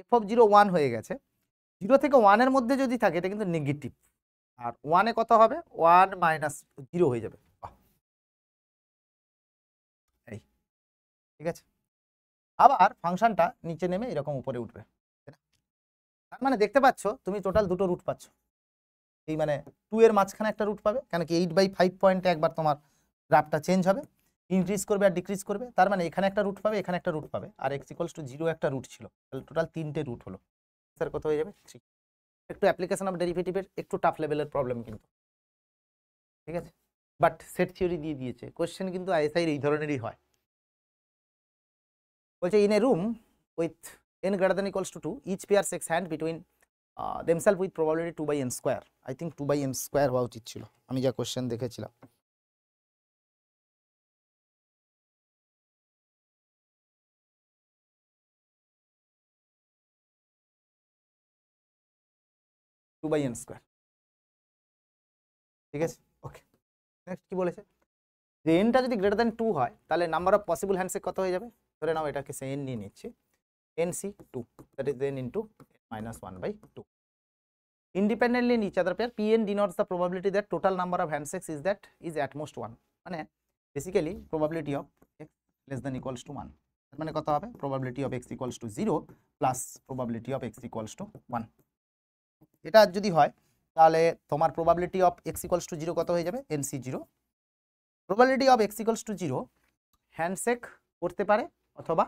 এফ অফ জিরো ওয়ান হয়ে গেছে জিরো থেকে ওয়ানের মধ্যে যদি থাকে এটা কিন্তু নেগেটিভ আর ওয়ানে কত হবে ওয়ান মাইনাস জিরো হয়ে যাবে এই ঠিক আছে আবার ফাংশনটা নিচে নেমে এরকম উপরে উঠবে তার মানে দেখতে পাচ্ছ তুমি টোটাল দুটো রুট পাচ্ছ এই মানে টু এর মাঝখানে একটা রুট পাবে কেন কি এইট বাই ফাইভ পয়েন্টে একবার তোমার গ্রাফটা চেঞ্জ হবে ইনক্রিজ করবে আর ডিক্রিজ করবে তার মানে এখানে একটা রুট পাবে এখানে একটা রুট পাবে আর এক্স ইকলস টু জিরো একটা রুট ছিল তাহলে টোটাল তিনটে রুট হলো স্যার কত হয়ে যাবে থ্রি একটু অ্যাপ্লিকেশন অফ ডেরিভেটিভের একটু টাফ লেভেলের প্রবলেম কিন্তু ঠিক আছে বাট সেট থিওরি দিয়ে দিয়েছে কোয়েশ্চেন কিন্তু আইএসআইয়ের এই ধরনেরই হয় বলছে in a room with n greater than two two 2 pair pair hand hand between uh, themselves with probability 2 by n square i think 2 by হওয়া উচিত ছিল আমি যা কোয়েশ্চেন দেখেছিলাম টু বাই এন স্কোয়ার ঠিক আছে ওকে নেক্সট কি বলেছে যে এনটা যদি গ্রেটার দ্যান টু হয় তাহলে নাম্বার অফ পসিবল হ্যান্ডশেক কত হয়ে যাবে ধরে নাও এটাকে সে এন নিয়ে নিচ্ছি n C two that is n into minus one by two independently each other pair P n denotes the probability that total number of handshakes is that is at most one মানে basically probability of x less than equals to one মানে কত হবে probability of x equals to zero plus probability of x equals to one এটা যদি হয় তাহলে তোমার probability of x equals to zero কত হয়ে যাবে n C zero probability of x equals to zero handshake করতে পারে অথবা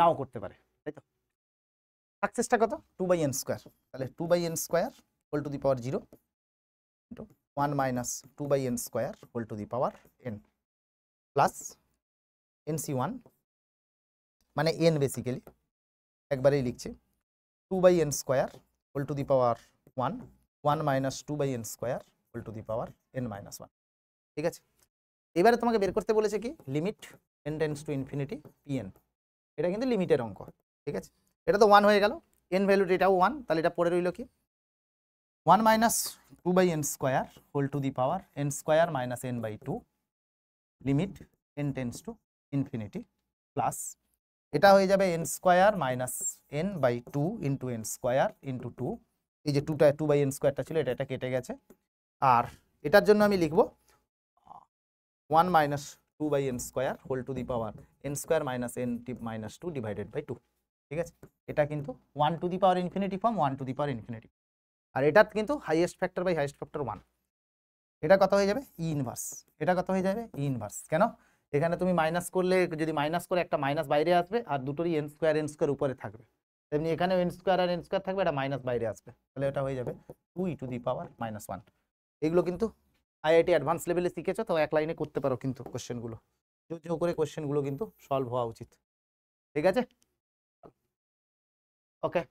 নাও করতে পারে তাই তো সাকসেসটা কত টু বাই এন স্কোয়ার তাহলে two by n square whole to the power zero one minus two by n square whole to the power n plus n c one মানে এন বেসিক্যালি একবারেই লিখছি two by n square whole to the power one one minus two by n square whole to the power n minus one ঠিক আছে এবারে তোমাকে বের করতে বলেছে কি limit n tends to infinity PN এটা কিন্তু লিমিটের অঙ্ক ঠিক আছে এটা তো ওয়ান হয়ে গেল এন ভ্যালুটি এটাও ওয়ান তাহলে এটা পড়ে রইল কি one minus two by n square whole to the power n square minus n by two limit n tends to infinity plus এটা হয়ে যাবে n square minus n by two into n square into two এই যে টুটা two by N স্কোয়ারটা ছিল এটা এটা কেটে গেছে আর এটার জন্য আমি লিখব one minus two by n square whole to the power n square minus n t minus two divided by two ঠিক আছে এটা কিন্তু one to the power infinity form one to the power infinity আর এটার কিন্তু highest factor by highest factor one এটা কত হয়ে যাবে ই e ইনভার্স এটা কত হয়ে যাবে ই e ইনভার্স কেন এখানে তুমি মাইনাস করলে যদি মাইনাস করে একটা মাইনাস বাইরে আসবে আর দুটোরই এন স্কোয়ার এন স্কোয়ার উপরে থাকবে তেমনি এখানে এন স্কোয়ার আর এন স্কোয়ার থাকবে এটা মাইনাস বাইরে আসবে তাহলে এটা হয়ে যাবে two e to the power minus one এগুলো কিন্তু আইআইটি অ্যাডভান্স লেভেলে শিখেছো তো এক লাইনে করতে পারো কিন্তু কোশ্চেনগুলো জো জো করে কোশ্চেনগুলো কিন্তু সলভ হওয়া উচিত ঠিক আছে okay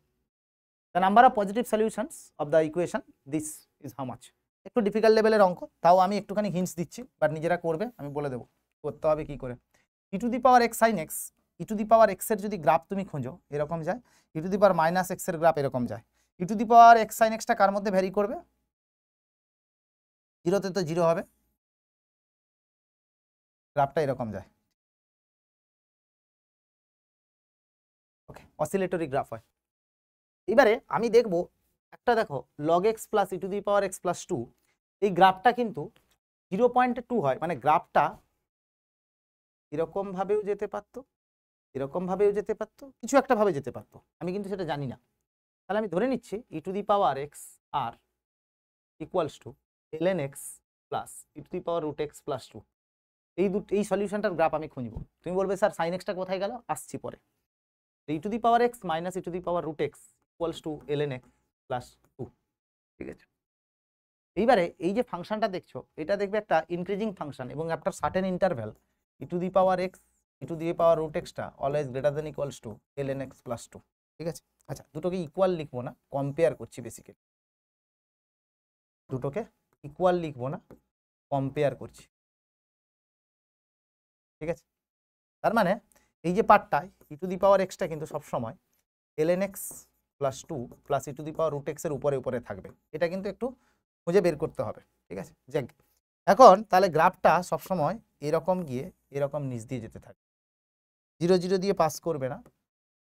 the number of positive solutions of the equation this is how much একটু ডিফিকাল্ট লেভেলের অঙ্ক তাও আমি একটুখানি হিন্টস দিচ্ছি বাট নিজেরা করবে আমি বলে দেবো করতে হবে কি করে e to the power x sine x e to the power এক্সের যদি গ্রাফ তুমি খোঁজো এরকম যায় e to the power minus এক্সের গ্রাফ এরকম যায় e to the power x sine এক্সটা কার মধ্যে ভ্যারি করবে জিরোতে তো জিরো হবে গ্রাফটা এরকম যায় ওকে অসিলেটরি গ্রাফ হয় এবারে আমি দেখব একটা দেখো log x plus e to the power x plus two এই গ্রাফটা কিন্তু জিরো পয়েন্ট টু হয় মানে গ্রাফটা এরকমভাবেও যেতে পারত এরকমভাবেও যেতে পারত কিছু একটা ভাবে যেতে পারত আমি কিন্তু সেটা জানি না তাহলে আমি ধরে নিচ্ছি e to the power x আর equals to l n x plus e to the power root x plus two এই দুটো এই সলিউশনটার গ্রাফ আমি খুঁজব তুমি বলবে স্যার সাইন এক্সটা কোথায় গেল আসছি পরে e to the power x minus e to the power root x equals to l n x plus two ঠিক আছে এইবারে এই যে ফাংশনটা দেখছো এটা দেখবে একটা ইনক্রিজিং ফাংশন এবং after certain interval e to the power x e to the power root এক্সটা always greater than equals to l n x plus two ঠিক আছে আচ্ছা দুটোকে ইকুয়াল লিখবো না কম্পেয়ার করছি বেসিক্যালি দুটোকে ইকুয়াল লিখবো না কম্পেয়ার করছি ঠিক আছে তার মানে এই যে পার্টটা ই টু দি পাওয়ার এক্সটা কিন্তু সবসময় l n x plus two plus e to the power root এক্সের উপরে উপরে থাকবে এটা কিন্তু একটু খুঁজে বের করতে হবে ঠিক আছে যাক এখন তাহলে গ্রাফটা সবসময় এরকম গিয়ে এরকম নিচ দিয়ে যেতে থাকে জিরো জিরো দিয়ে পাস করবে না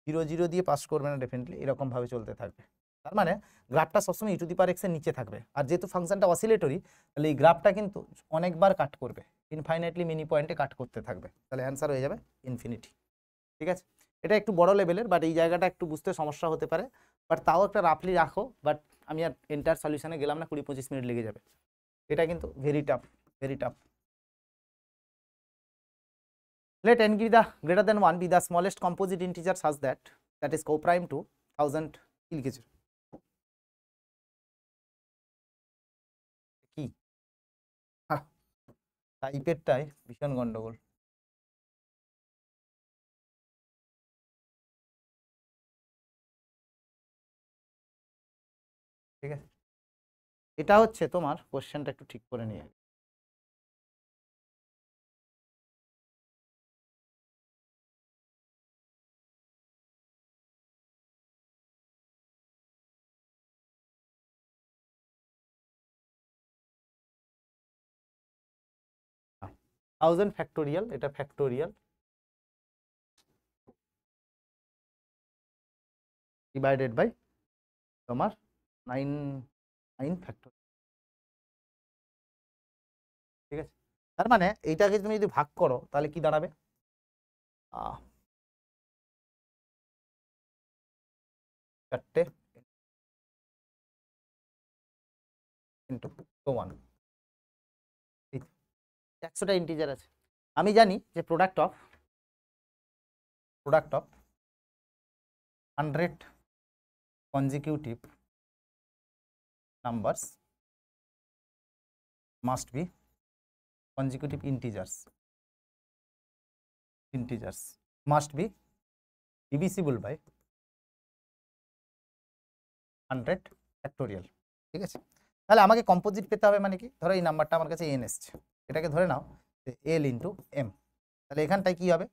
জিরো জিরো দিয়ে পাস করবে না ডেফিনেটলি এরকমভাবে চলতে থাকবে তার মানে গ্রাফটা সবসময় ইটু দি পার এক্সের নিচে থাকবে আর যেহেতু ফাংশনটা অসিলেটরি তাহলে এই গ্রাফটা কিন্তু অনেকবার কাট করবে ইনফাইনাইটলি মিনি পয়েন্টে কাট করতে থাকবে তাহলে অ্যান্সার হয়ে যাবে ইনফিনিটি ঠিক আছে এটা একটু বড় লেভেলের বাট এই জায়গাটা একটু বুঝতে সমস্যা হতে পারে বাট তাও একটা রাফলি রাখো বাট আমি আর এন্টার সলিউশনে গেলাম না কুড়ি পঁচিশ মিনিট লেগে যাবে এটা কিন্তু very tough very tough Let n be the greater than 1 be the smallest composite integer such that that is co prime to 1000 type it টাইপেরটায় vision গন্ডগোল ঠিক আছে এটা হচ্ছে তোমার কোশ্চেনটা একটু ঠিক করে নিয়ে থাউজেন্ড ফ্যাক্টোরিয়াল এটা ফ্যাক্টোরিয়াল ডিভাইডেড বাই তোমার নাইন নাইন ফ্যাক্টর ঠিক আছে তার মানে এইটাকে তুমি যদি ভাগ করো তাহলে কি দাঁড়াবে চারটে ইন্টু ওয়ান একশোটা ইন্টিজার আছে আমি জানি যে product of product of hundred consecutive numbers must be consecutive integers integers must be divisible by hundred factorial ঠিক আছে তাহলে আমাকে কম্পোজিট পেতে হবে মানে কি ধরো এই নাম্বারটা আমার কাছে এন এসছে এটাকে ধরে নাও যে এল ইন্টু এম তাহলে এখানটায় কী হবে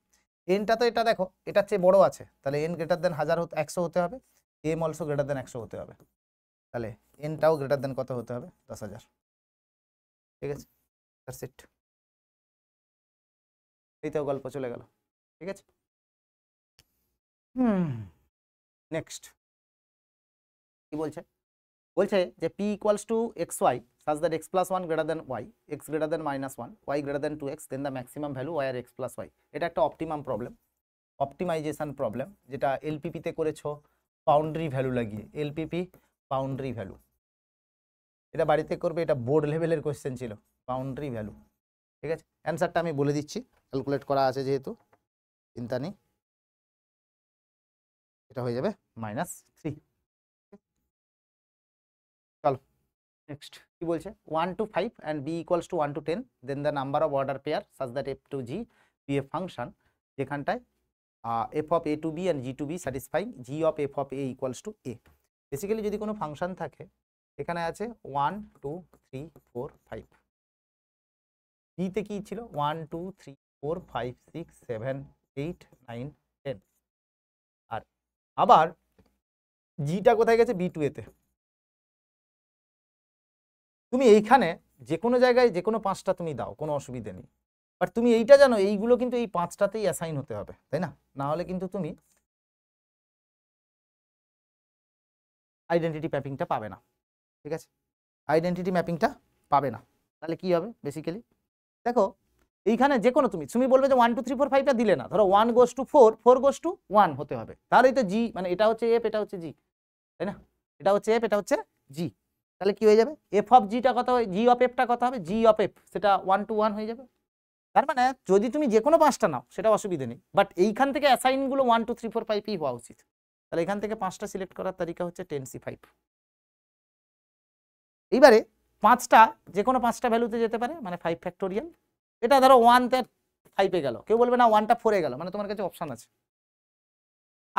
এনটা তো এটা দেখো এটার চেয়ে বড় আছে তাহলে এন গ্রেটার দেন হাজার একশো হতে হবে এম অলসো গ্রেটার দেন একশো হতে হবে তাহলে এনটাও গ্রেটার দেন কত হতে হবে দশ হাজার ঠিক আছে দ্যাটস এইতেও গল্প চলে গেল ঠিক আছে হুম নেক্সট কি বলছে বলছে যে p equals to x y such that x plus one greater than y x greater than minus one y greater than two x then the maximum value y আর এক্স প্লাস ওয়াই এটা একটা optimum problem optimization problem যেটা এলপিপিতে করেছো boundary value লাগিয়ে LPP boundary value এটা বাড়িতে করবে এটা বোর্ড লেভেলের কোয়েশ্চেন ছিল বাউন্ডারি ভ্যালু ঠিক আছে অ্যান্সারটা আমি বলে দিচ্ছি ক্যালকুলেট করা আছে যেহেতু চিন্তা নেই এটা হয়ে যাবে মাইনাস থ্রি চলো নেক্সট কি বলছে one two five and b equals to one two ten then the number of order pair such that f to g b a function যেখানটায় f of a to b and g to b satisfying g of f of a equals to a basically যদি কোনো function থাকে এখানে আছে one two three four five জিতে কী ছিল one two three four five six seven eight nine ten আর আবার জিটা কোথায় গেছে বি টু এতে তুমি এইখানে যে কোনো জায়গায় যে কোনো পাঁচটা তুমি দাও কোনো অসুবিধে নেই বাট তুমি এইটা জানো এইগুলো কিন্তু এই পাঁচটাতেই অ্যাসাইন হতে হবে তাই না না হলে কিন্তু তুমি আইডেন্টিটি ম্যাপিংটা পাবে না ঠিক আছে আইডেন্টিটি ম্যাপিংটা পাবে না তাহলে কি হবে বেসিক্যালি দেখো এইখানে যে কোনো তুমি তুমি বলবে যে ওয়ান টু থ্রি ফোর ফাইভটা দিলে না ধরো one goes to four four goes to one হতে হবে তাহলেই তো জি মানে এটা হচ্ছে এফ এটা হচ্ছে জি তাই না এটা হচ্ছে এফ এটা হচ্ছে জি তাহলে কি হয়ে যাবে এফ অফ জিটা কত জি অফ এফটা কত হবে জি অফ এফ সেটা ওয়ান টু ওয়ান হয়ে যাবে তার মানে যদি তুমি যে কোনো পাঁচটা নাও সেটা অসুবিধে নেই বাট এইখান থেকে অ্যাসাইনগুলো ওয়ান টু থ্রি ফোর ফাইভই হওয়া উচিত তাহলে এখান থেকে পাঁচটা সিলেক্ট করার তালিকা হচ্ছে টেন সি ফাইভ এইবারে পাঁচটা যে কোনো পাঁচটা ভ্যালুতে যেতে পারে মানে ফাইভ ফ্যাক্টোরিয়াল এটা ধরো ওয়ান তার ফাইভে গেল কেউ বলবে না ওয়ানটা ফোরে গেল মানে তোমার কাছে অপশান আছে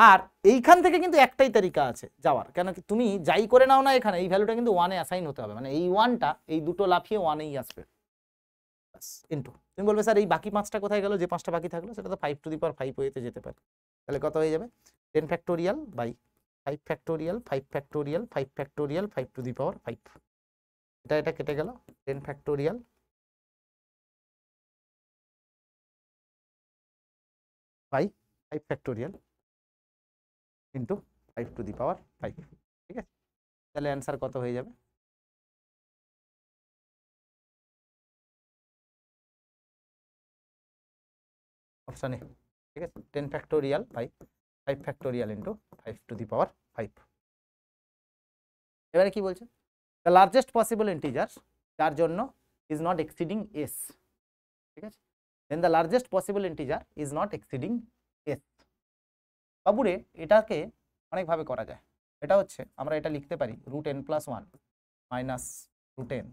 আর এইখান থেকে কিন্তু একটাই তালিকা আছে যাওয়ার কেন কি তুমি যাই করে নাও না এখানে এই ভ্যালুটা কিন্তু ওয়ানে অ্যাসাইন হতে হবে মানে এই ওয়ানটা এই দুটো লাফিয়ে ওয়ানেই আসবে কিন্তু তুমি বলবে স্যার এই বাকি পাঁচটা কোথায় গেল যে পাঁচটা বাকি থাকলো সেটা তো five to the power five ওয়েতে যেতে পারে তাহলে কত হয়ে যাবে ten factorial by five factorial five factorial five factorial five to the power five এটা এটা কেটে গেল ten factorial by five factorial কিন্তু five to the power five ঠিক আছে তাহলে অ্যান্সার কত হয়ে যাবে অপশানে ঠিক আছে ten factorial by five factorial into five to the power five এবারে কি বলছে দ্য লার্জেস্ট পসিবল ইন্টিজার যার জন্য ইজ নট এক্সিডিং এস ঠিক আছে then the largest possible integer is not exceeding বাবুরে এটাকে অনেকভাবে করা যায় এটা হচ্ছে আমরা এটা লিখতে পারি root n plus one minus root n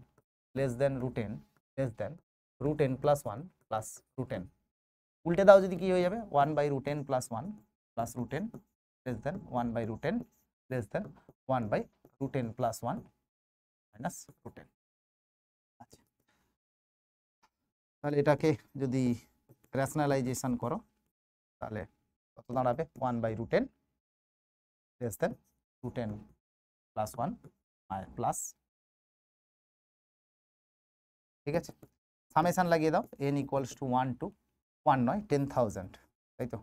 less than root n less than root n plus one plus root n উল্টে দাও যদি কি হয়ে যাবে one by root n plus one plus root n less than one by root n less than one by root n plus one minus root n আচ্ছা তাহলে এটাকে যদি রেশনালাইজেশন করো তাহলে কত দাঁড়াবে one by root n less than root n plus one plus ঠিক আছে সামেশান লাগিয়ে দাও n equals to one two one নয় টেন থাউজেন্ড তাই তো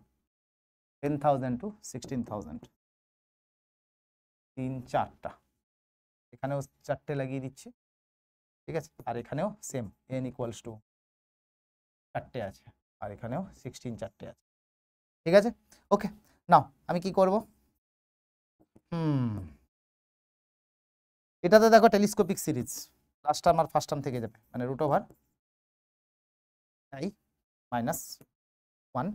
ten thousand to sixteen thousand তিন চারটা এখানেও চারটে লাগিয়ে দিচ্ছি ঠিক আছে আর এখানেও সেম এন ইকুয়ালস টু চারটে আছে আর এখানেও সিক্সটিন চারটে আছে ঠিক আছে ওকে নাও আমি কি করব হুম এটাতে দেখো টেলিস্কোপিক সিরিজ লাস্ট টার্ম আর ফার্স্ট টার্ম থেকে যাবে মানে root over i minus one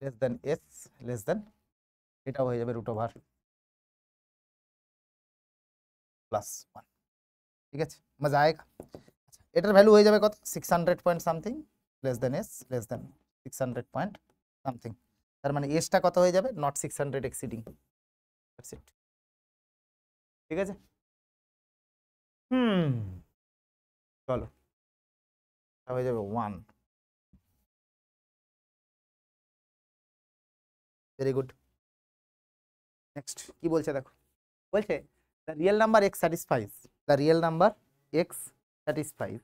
less than s less than এটাও হয়ে যাবে রুট ওভার প্লাস ওয়ান ঠিক আছে মজা আয়েগা আচ্ছা, এটার ভ্যালু হয়ে যাবে কত six hundred point something less than s less than six hundred point something তার মানে এসটা কত হয়ে যাবে নট সিক্স হান্ড্রেড এক্সিডিং ঠিক আছে হুম চলো হয়ে যাবে ওয়ান ভেরি গুড নেক্সট কি বলছে দেখো বলছে the real number x satisfies the real number x satisfies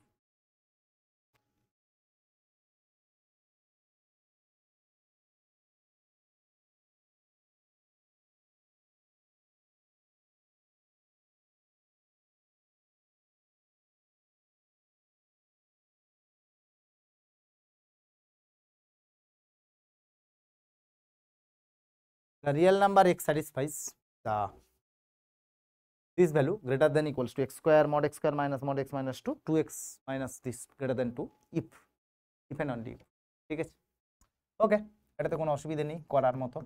the real number x satisfies the this value greater than equals to x square mod x square minus mod x minus 2 2x minus this greater than 2 if if and only if ঠিক আছে ওকে এটাতে কোনো অসুবিধা নেই করার মতো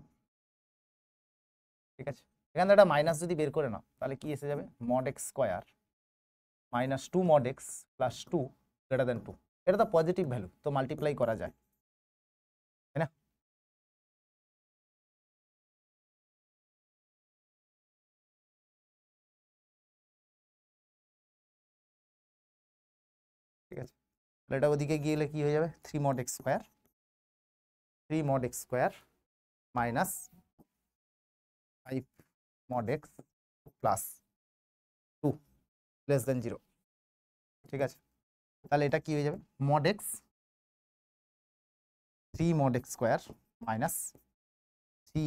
ঠিক আছে এখানে একটা মাইনাস যদি বের করে নাও তাহলে কি এসে যাবে mod x square minus two mod x plus two greater than two এটা তো পজিটিভ ভ্যালু তো মাল্টিপ্লাই করা যায় তাহলে এটা ওদিকে গেলে কি হয়ে যাবে three mod x square three mod x square minus five mod x plus two less than zero ঠিক আছে তাহলে এটা কি হয়ে যাবে mod x three mod x square minus three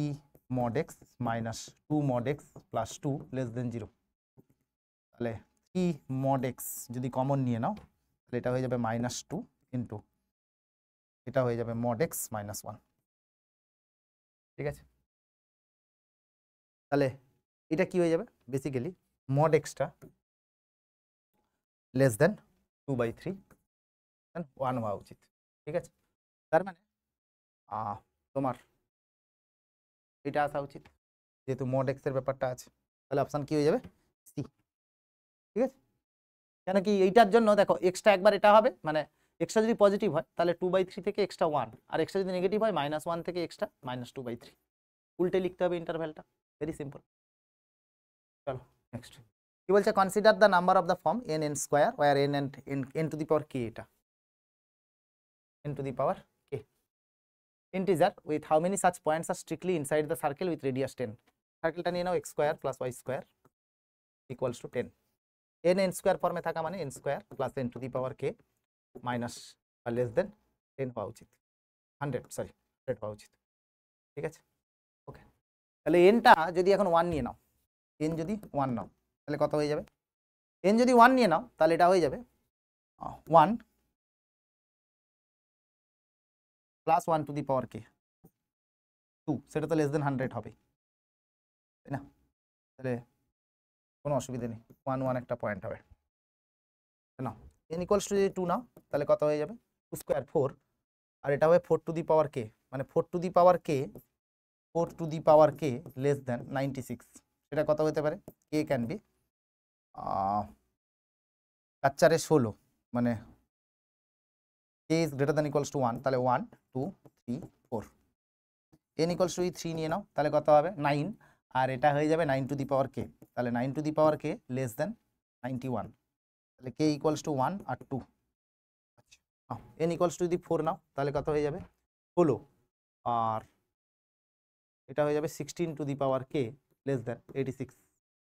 mod x minus two mod x plus two less than zero তাহলে three mod x যদি common নিয়ে নাও এটা হয়ে যাবে -2 ইনটু এটা হয়ে যাবে mod x - 1 ঠিক আছে তাহলে এটা কি হয়ে যাবে বেসিক্যালি mod x টা লেস দ্যান 2/3 এন্ড 1 হবে উচিত ঠিক আছে তার মানে আ তোমার এটা আছে উচিত যেহেতু mod x এর ব্যাপারটা আছে তাহলে অপশন কি হয়ে যাবে সি ঠিক আছে यानी कि एटाর জন্য দেখো এক্সট্রা একবার এটা হবে মানে এক্সট্রা যদি পজিটিভ হয় তাহলে 2/3 থেকে এক্সট্রা 1 আর এক্সট্রা যদি নেগেটিভ হয় -1 থেকে এক্সট্রা -2/3 উল্টে লিখতে হবে ইন্টারভালটা वेरी सिंपल चलो नेक्स्ट কি বলছ consider the number of the form n n square where n in n to the power k এটা n to the power k integer with how many such points are strictly inside the circle with radius 10 সার্কেলটা নিয়ে নাও x square + y square equals to 10 n² form में था का माने n² + n ^ মানে k -< 10 हो उचित 100 सॉरी 10 हो उचित ठीक है ओके तले n টা যদি এখন 1 নিয়ে নাও n যদি 1 নাও তাহলে কত হয়ে যাবে n যদি 1 নিয়ে নাও তাহলে এটা হয়ে যাবে 1 + 1 ^ k 2 সেটা তো লেস দন 100 হবে তাই না তাহলে কোনো অসুবিধা নেই ওয়ান ওয়ান একটা পয়েন্ট হবে না এন ইকোয়ালস টু যদি টু নাও তাহলে কত হয়ে যাবে টু স্কোয়ার ফোর আর এটা হবে four to the power k মানে four to the power k four to the power k less than ninety six সেটা কত হতে পারে কে ক্যান বি চার চারে ষোলো মানে k is greater than equals to one তাহলে one two three four n equals to three নিয়ে নাও তাহলে কত হবে নাইন আর এটা হয়ে যাবে nine to the power k তাহলে nine to the power k less than ninety one তাহলে কে ইকুয়ালস টু ওয়ান আর টু এন ইকুয়ালস টু যদি ফোর নাও তাহলে কত হয়ে যাবে হলো আর এটা হয়ে যাবে sixteen to the power k less than eighty six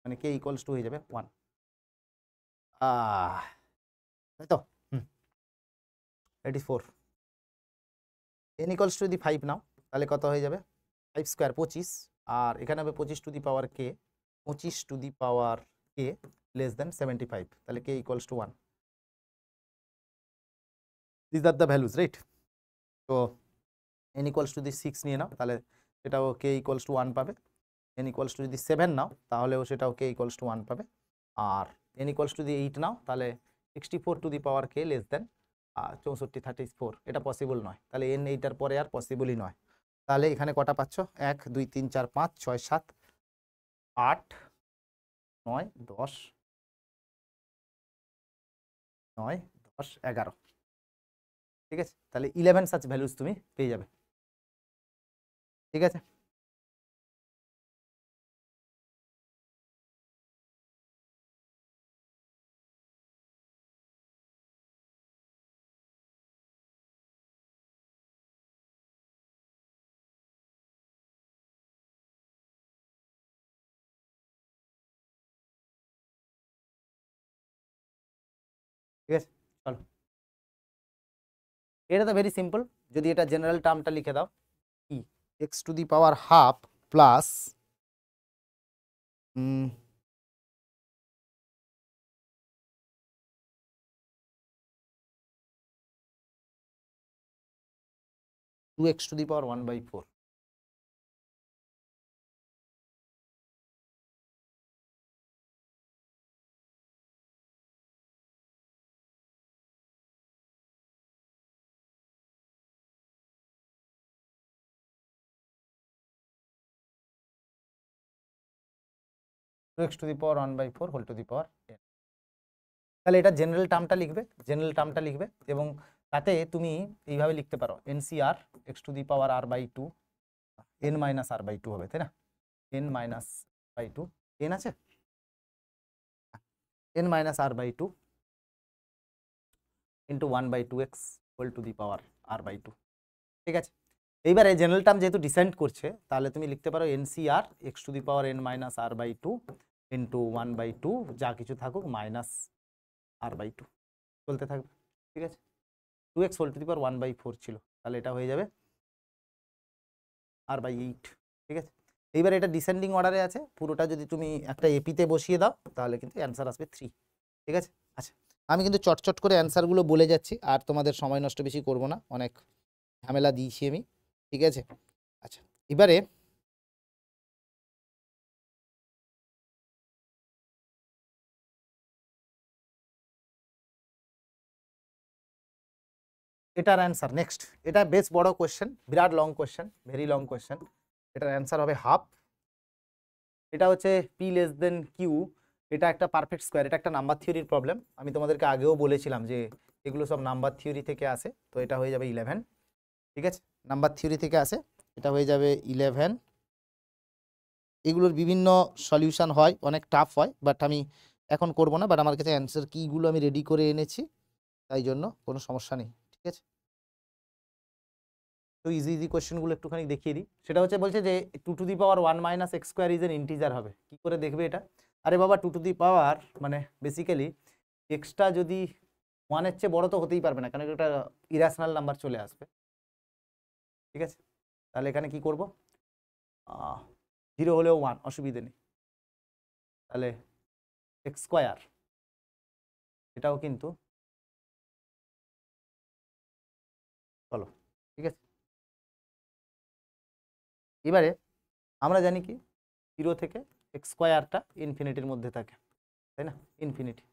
মানে কে ইকুয়ালস টু হয়ে যাবে ওয়ান তাই তো eighty four n equals to যদি ফাইভ নাও তাহলে কত হয়ে যাবে ফাইভ স্কোয়ার পঁচিশ আর এখানে হবে পঁচিশ টু দি পাওয়ার কে পঁচিশ to the power k less than seventy five তাহলে k equals to one this are the values right তো n equals to the six নিয়ে নাও তাহলে সেটাও কে ইকুয়ালস টু ওয়ান পাবে এন ইকুয়ালস টু যদি seven নাও তাহলেও সেটাও কে ইকুয়ালস টু ওয়ান পাবে আর n equals to the eight নাও তাহলে sixty four to the power k less than চৌষট্টি থার্টি ফোর এটা পসিবল নয় তাহলে এন এইটার পরে আর পসিবলই নয় তাহলে এখানে কটা পাচ্ছ এক দুই তিন চার পাঁচ ছয় সাত আট নয় দশ নয় দশ এগারো ঠিক আছে তাহলে ইলেভেন সাচ ভ্যালুস তুমি পেয়ে যাবে ঠিক আছে চলো এটা তো ভেরি সিম্পল যদি এটা জেনারেল টার্মটা লিখে দাও কি x to the power half plus two x to the power one by four two x to the power one by four whole to the power n তাহলে এটা জেনারেল টার্মটা লিখবে general টার্মটা লিখবে এবং তাতে তুমি এইভাবে লিখতে পারো n c r x to the power r by two n minus r by two হবে তাই না n minus by two n আছে n minus r by two into one by two x whole to the power r by two ঠিক আছে এইবারে general term যেহেতু descend করছে তাহলে তুমি লিখতে পারো n c r x to the power n minus r by two into one by two যা কিছু থাকুক মাইনাস আর বাই টু চলতে থাকবে ঠিক আছে two x whole to the power one by four ছিল তাহলে এটা হয়ে যাবে আর বাই এইট ঠিক আছে এইবার এটা ডিসেন্ডিং অর্ডারে আছে পুরোটা যদি তুমি একটা এপিতে বসিয়ে দাও তাহলে কিন্তু অ্যান্সার আসবে থ্রি ঠিক আছে আচ্ছা আমি কিন্তু চটচট করে অ্যান্সারগুলো বলে যাচ্ছি আর তোমাদের সময় নষ্ট বেশি করব না অনেক ঝামেলা দিয়েছি আমি ঠিক আছে আচ্ছা এবারে এটার অ্যান্সার নেক্সট এটা বেশ বড় কোয়েশ্চেন বিরাট long question very long question এটার অ্যান্সার হবে হাফ এটা হচ্ছে পি লেস দেন কিউ এটা একটা পারফেক্ট স্কোয়ার এটা একটা নাম্বার থিওরির প্রবলেম আমি তোমাদেরকে আগেও বলেছিলাম যে এগুলো সব নাম্বার থিওরি থেকে আসে তো এটা হয়ে যাবে ইলেভেন ঠিক আছে নাম্বার থিওরি থেকে আসে এটা হয়ে যাবে ইলেভেন এগুলোর বিভিন্ন সলিউশান হয় অনেক টাফ হয় বাট আমি এখন করব না বাট আমার কাছে অ্যান্সার কীগুলো আমি রেডি করে এনেছি তাই জন্য কোনো সমস্যা নেই ঠিক আছে তো ইজি ইজি কোয়েশ্চেনগুলো একটুখানি দেখিয়ে দিই সেটা হচ্ছে বলছে যে two to the power one minus x square is an integer হবে কী করে দেখবে এটা আরে বাবা টু টু দি পাওয়ার মানে বেসিক্যালি এক্সটা যদি ওয়ানের চেয়ে বড় তো হতেই পারবে না কারণ একটা ইরাশনাল নাম্বার চলে আসবে ঠিক আছে তাহলে এখানে কি করব জিরো হলেও ওয়ান অসুবিধে নেই তাহলে এক্স স্কোয়ার এটাও কিন্তু চলো ঠিক আছে এবারে আমরা জানি কি জিরো থেকে এক্স স্কোয়ারটা ইনফিনিটির মধ্যে থাকে তাই না ইনফিনিটি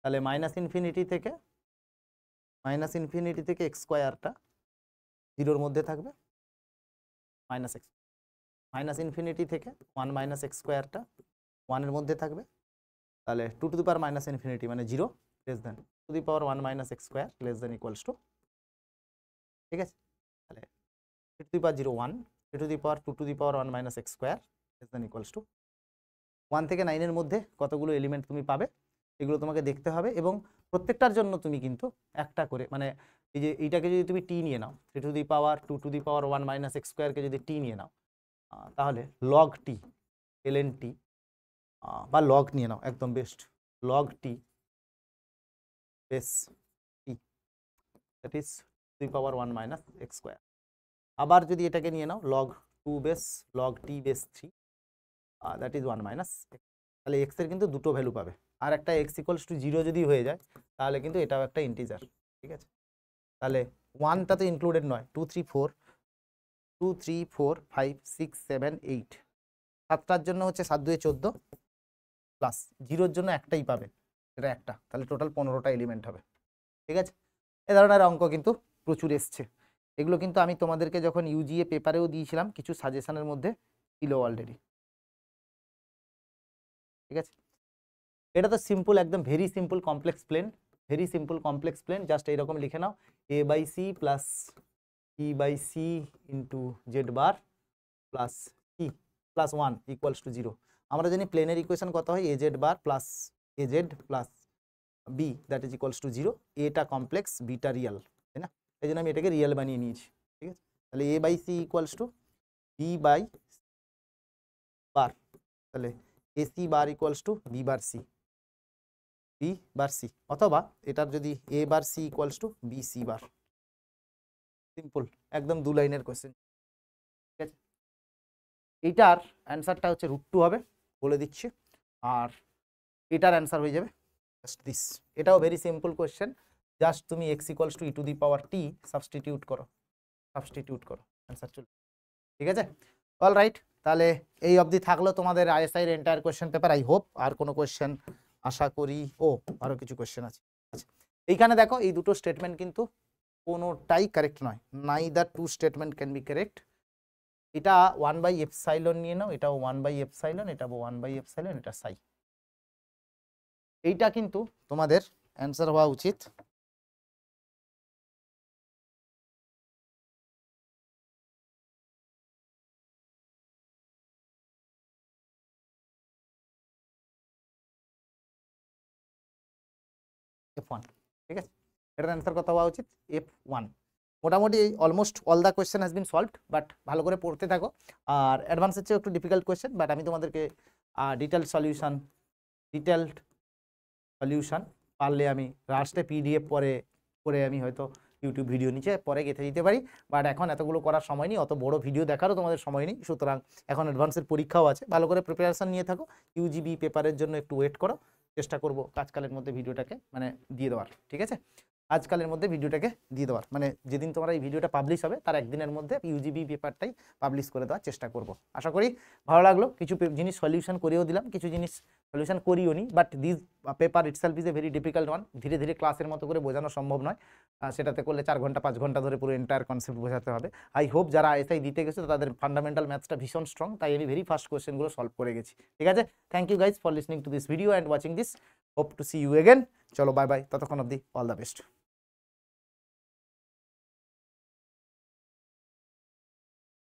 তাহলে মাইনাস ইনফিনিটি থেকে মাইনাস ইনফিনিটি থেকে এক্স স্কোয়ারটা জিরোর মধ্যে থাকবে মাইনাস এক্স মাইনাস ইনফিনিটি থেকে ওয়ান মাইনাস এক্স স্কোয়ারটা ওয়ানের মধ্যে থাকবে তাহলে two to the power minus infinity মানে zero less than two the power one minus x square less than equals to ঠিক আছে তাহলে three to the power zero one three to the power two to the power one minus x square less than equals to one থেকে নাইনের মধ্যে কতগুলো element তুমি পাবে এগুলো তোমাকে দেখতে হবে এবং প্রত্যেকটার জন্য তুমি কিন্তু একটা করে মানে এই যে এইটাকে যদি তুমি টি নিয়ে নাও three to the power two to the power one minus x স্কোয়ারকে যদি টি নিয়ে নাও তাহলে লগ টি এল এন টি বা লগ নিয়ে নাও একদম best log t base t that is two power one minus x square আবার যদি এটাকে নিয়ে নাও log to base log t base three that is one minus তাহলে এক্সের কিন্তু দুটো ভ্যালু পাবে আর একটা এক্স ইকোয়ালস টু জিরো যদি হয়ে যায় তাহলে কিন্তু এটাও একটা ইন্টিজার ঠিক আছে তাহলে ওয়ানটা তো ইনক্লুডেড নয় two three four two three four five six seven eight সাতটার জন্য হচ্ছে সাত দুয়ে চোদ্দো প্লাস জিরোর জন্য একটাই পাবে এটা একটা তাহলে টোটাল পনেরোটা এলিমেন্ট হবে ঠিক আছে এ ধরনের অঙ্ক কিন্তু প্রচুর এসছে এগুলো কিন্তু আমি তোমাদেরকে যখন ইউজিএ পেপারেও দিয়েছিলাম কিছু সাজেশনের মধ্যে ছিল অলরেডি ঠিক আছে এটা তো সিম্পল একদম very simple complex plane very simple complex plane just এইরকম লিখে নাও a by c plus e by c into z bar plus e plus one equals to zero আমরা জানি প্লেনের ইকুয়েশন কত হয় a z bar plus a z plus b that is equals to zero এটা complex beta real তাই না এই জন্য আমি এটাকে রিয়াল বানিয়ে নিয়েছি ঠিক আছে তাহলে a by c equals to b by bar তাহলে a c bar equals to b bar c b bar c অথবা এটার যদি a bar c equals to b c bar simple একদম দু লাইনের কোয়েশ্চেন ঠিক আছে এটার অ্যান্সারটা হচ্ছে রুট টু হবে বলে দিচ্ছি আর এটার অ্যান্সার হয়ে যাবে জাস্ট দিস এটাও ভেরি সিম্পল কোয়েশ্চেন জাস্ট তুমি x equals to e to the power t substitute করো সাবস্টিটিউট করো অ্যান্সার চলে ঠিক আছে অল রাইট তাহলে এই অবধি থাকলো তোমাদের আইএসআইয়ের entire question paper I hope আর কোনো কোয়েশ্চেন আশা করি ও আরো কিছু কোয়েশ্চেন আছে আচ্ছা এইখানে দেখো এই দুটো স্টেটমেন্ট কিন্তু কোনোটাই কারেক্ট নয় নাই the two statement can be correct এটা ওয়ান বাই সাইলন নিয়ে নাও এটাও ওয়ান বাই সাইলন এটা ওয়ান বাই সাইলন এটা সাই এইটা কিন্তু তোমাদের অ্যান্সার হওয়া উচিত ঠিক আছে এটার অ্যান্সার কত হওয়া উচিত এফ ওয়ান মোটামুটি এই almost all the question has been solved but ভালো করে পড়তে থাকো আর অ্যাডভান্সের চেয়ে একটু ডিফিকাল্ট কোয়েশ্চেন বাট আমি তোমাদেরকে ডিটেল সলিউশন ডিটেলড সলিউশন পারলে আমি লাস্টে পিডিএফ পরে করে আমি হয়তো ইউটিউব ভিডিও নিচে পরে গেঁথে দিতে পারি বাট এখন এতগুলো করার সময় নেই অত বড় ভিডিও দেখারও তোমাদের সময় নেই সুতরাং এখন অ্যাডভান্সের পরীক্ষাও আছে ভালো করে প্রিপারেশান নিয়ে থাকো ইউজিবি পেপারের জন্য একটু ওয়েট করো চেষ্টা করব কাজকালের মধ্যে ভিডিওটাকে মানে দিয়ে দেওয়ার ঠিক আছে আজকালের মধ্যে ভিডিওটাকে দিয়ে দেওয়ার মানে যেদিন তোমার এই ভিডিওটা পাবলিশ হবে তার একদিনের মধ্যে ইউজিবি পেপারটাই পাবলিশ করে দেওয়ার চেষ্টা করব আশা করি ভালো লাগলো কিছু জিনিস সলিউশন করেও দিলাম কিছু জিনিস সলিউশন করিও নি but this paper itself is a very difficult one ধীরে ধীরে ক্লাসের মতো করে বোঝানো সম্ভব নয় সেটাতে করলে চার ঘন্টা পাঁচ ঘন্টা ধরে পুরো এন্টায়ার কনসেপ্ট বোঝাতে হবে আই হোপ যারা এসআই দিতে গেছে তাদের ফান্ডামেন্টাল ম্যাথসটা ভীষণ স্ট্রং তাই আমি ভেরি ফার্স্ট কোয়েশ্চেনগুলো সলভ করে গেছি ঠিক আছে thank you guys for listening to this video and watching this hope to see you again চলো বাই বাই ততক্ষণ অব্দি অল দ্য বেস্ট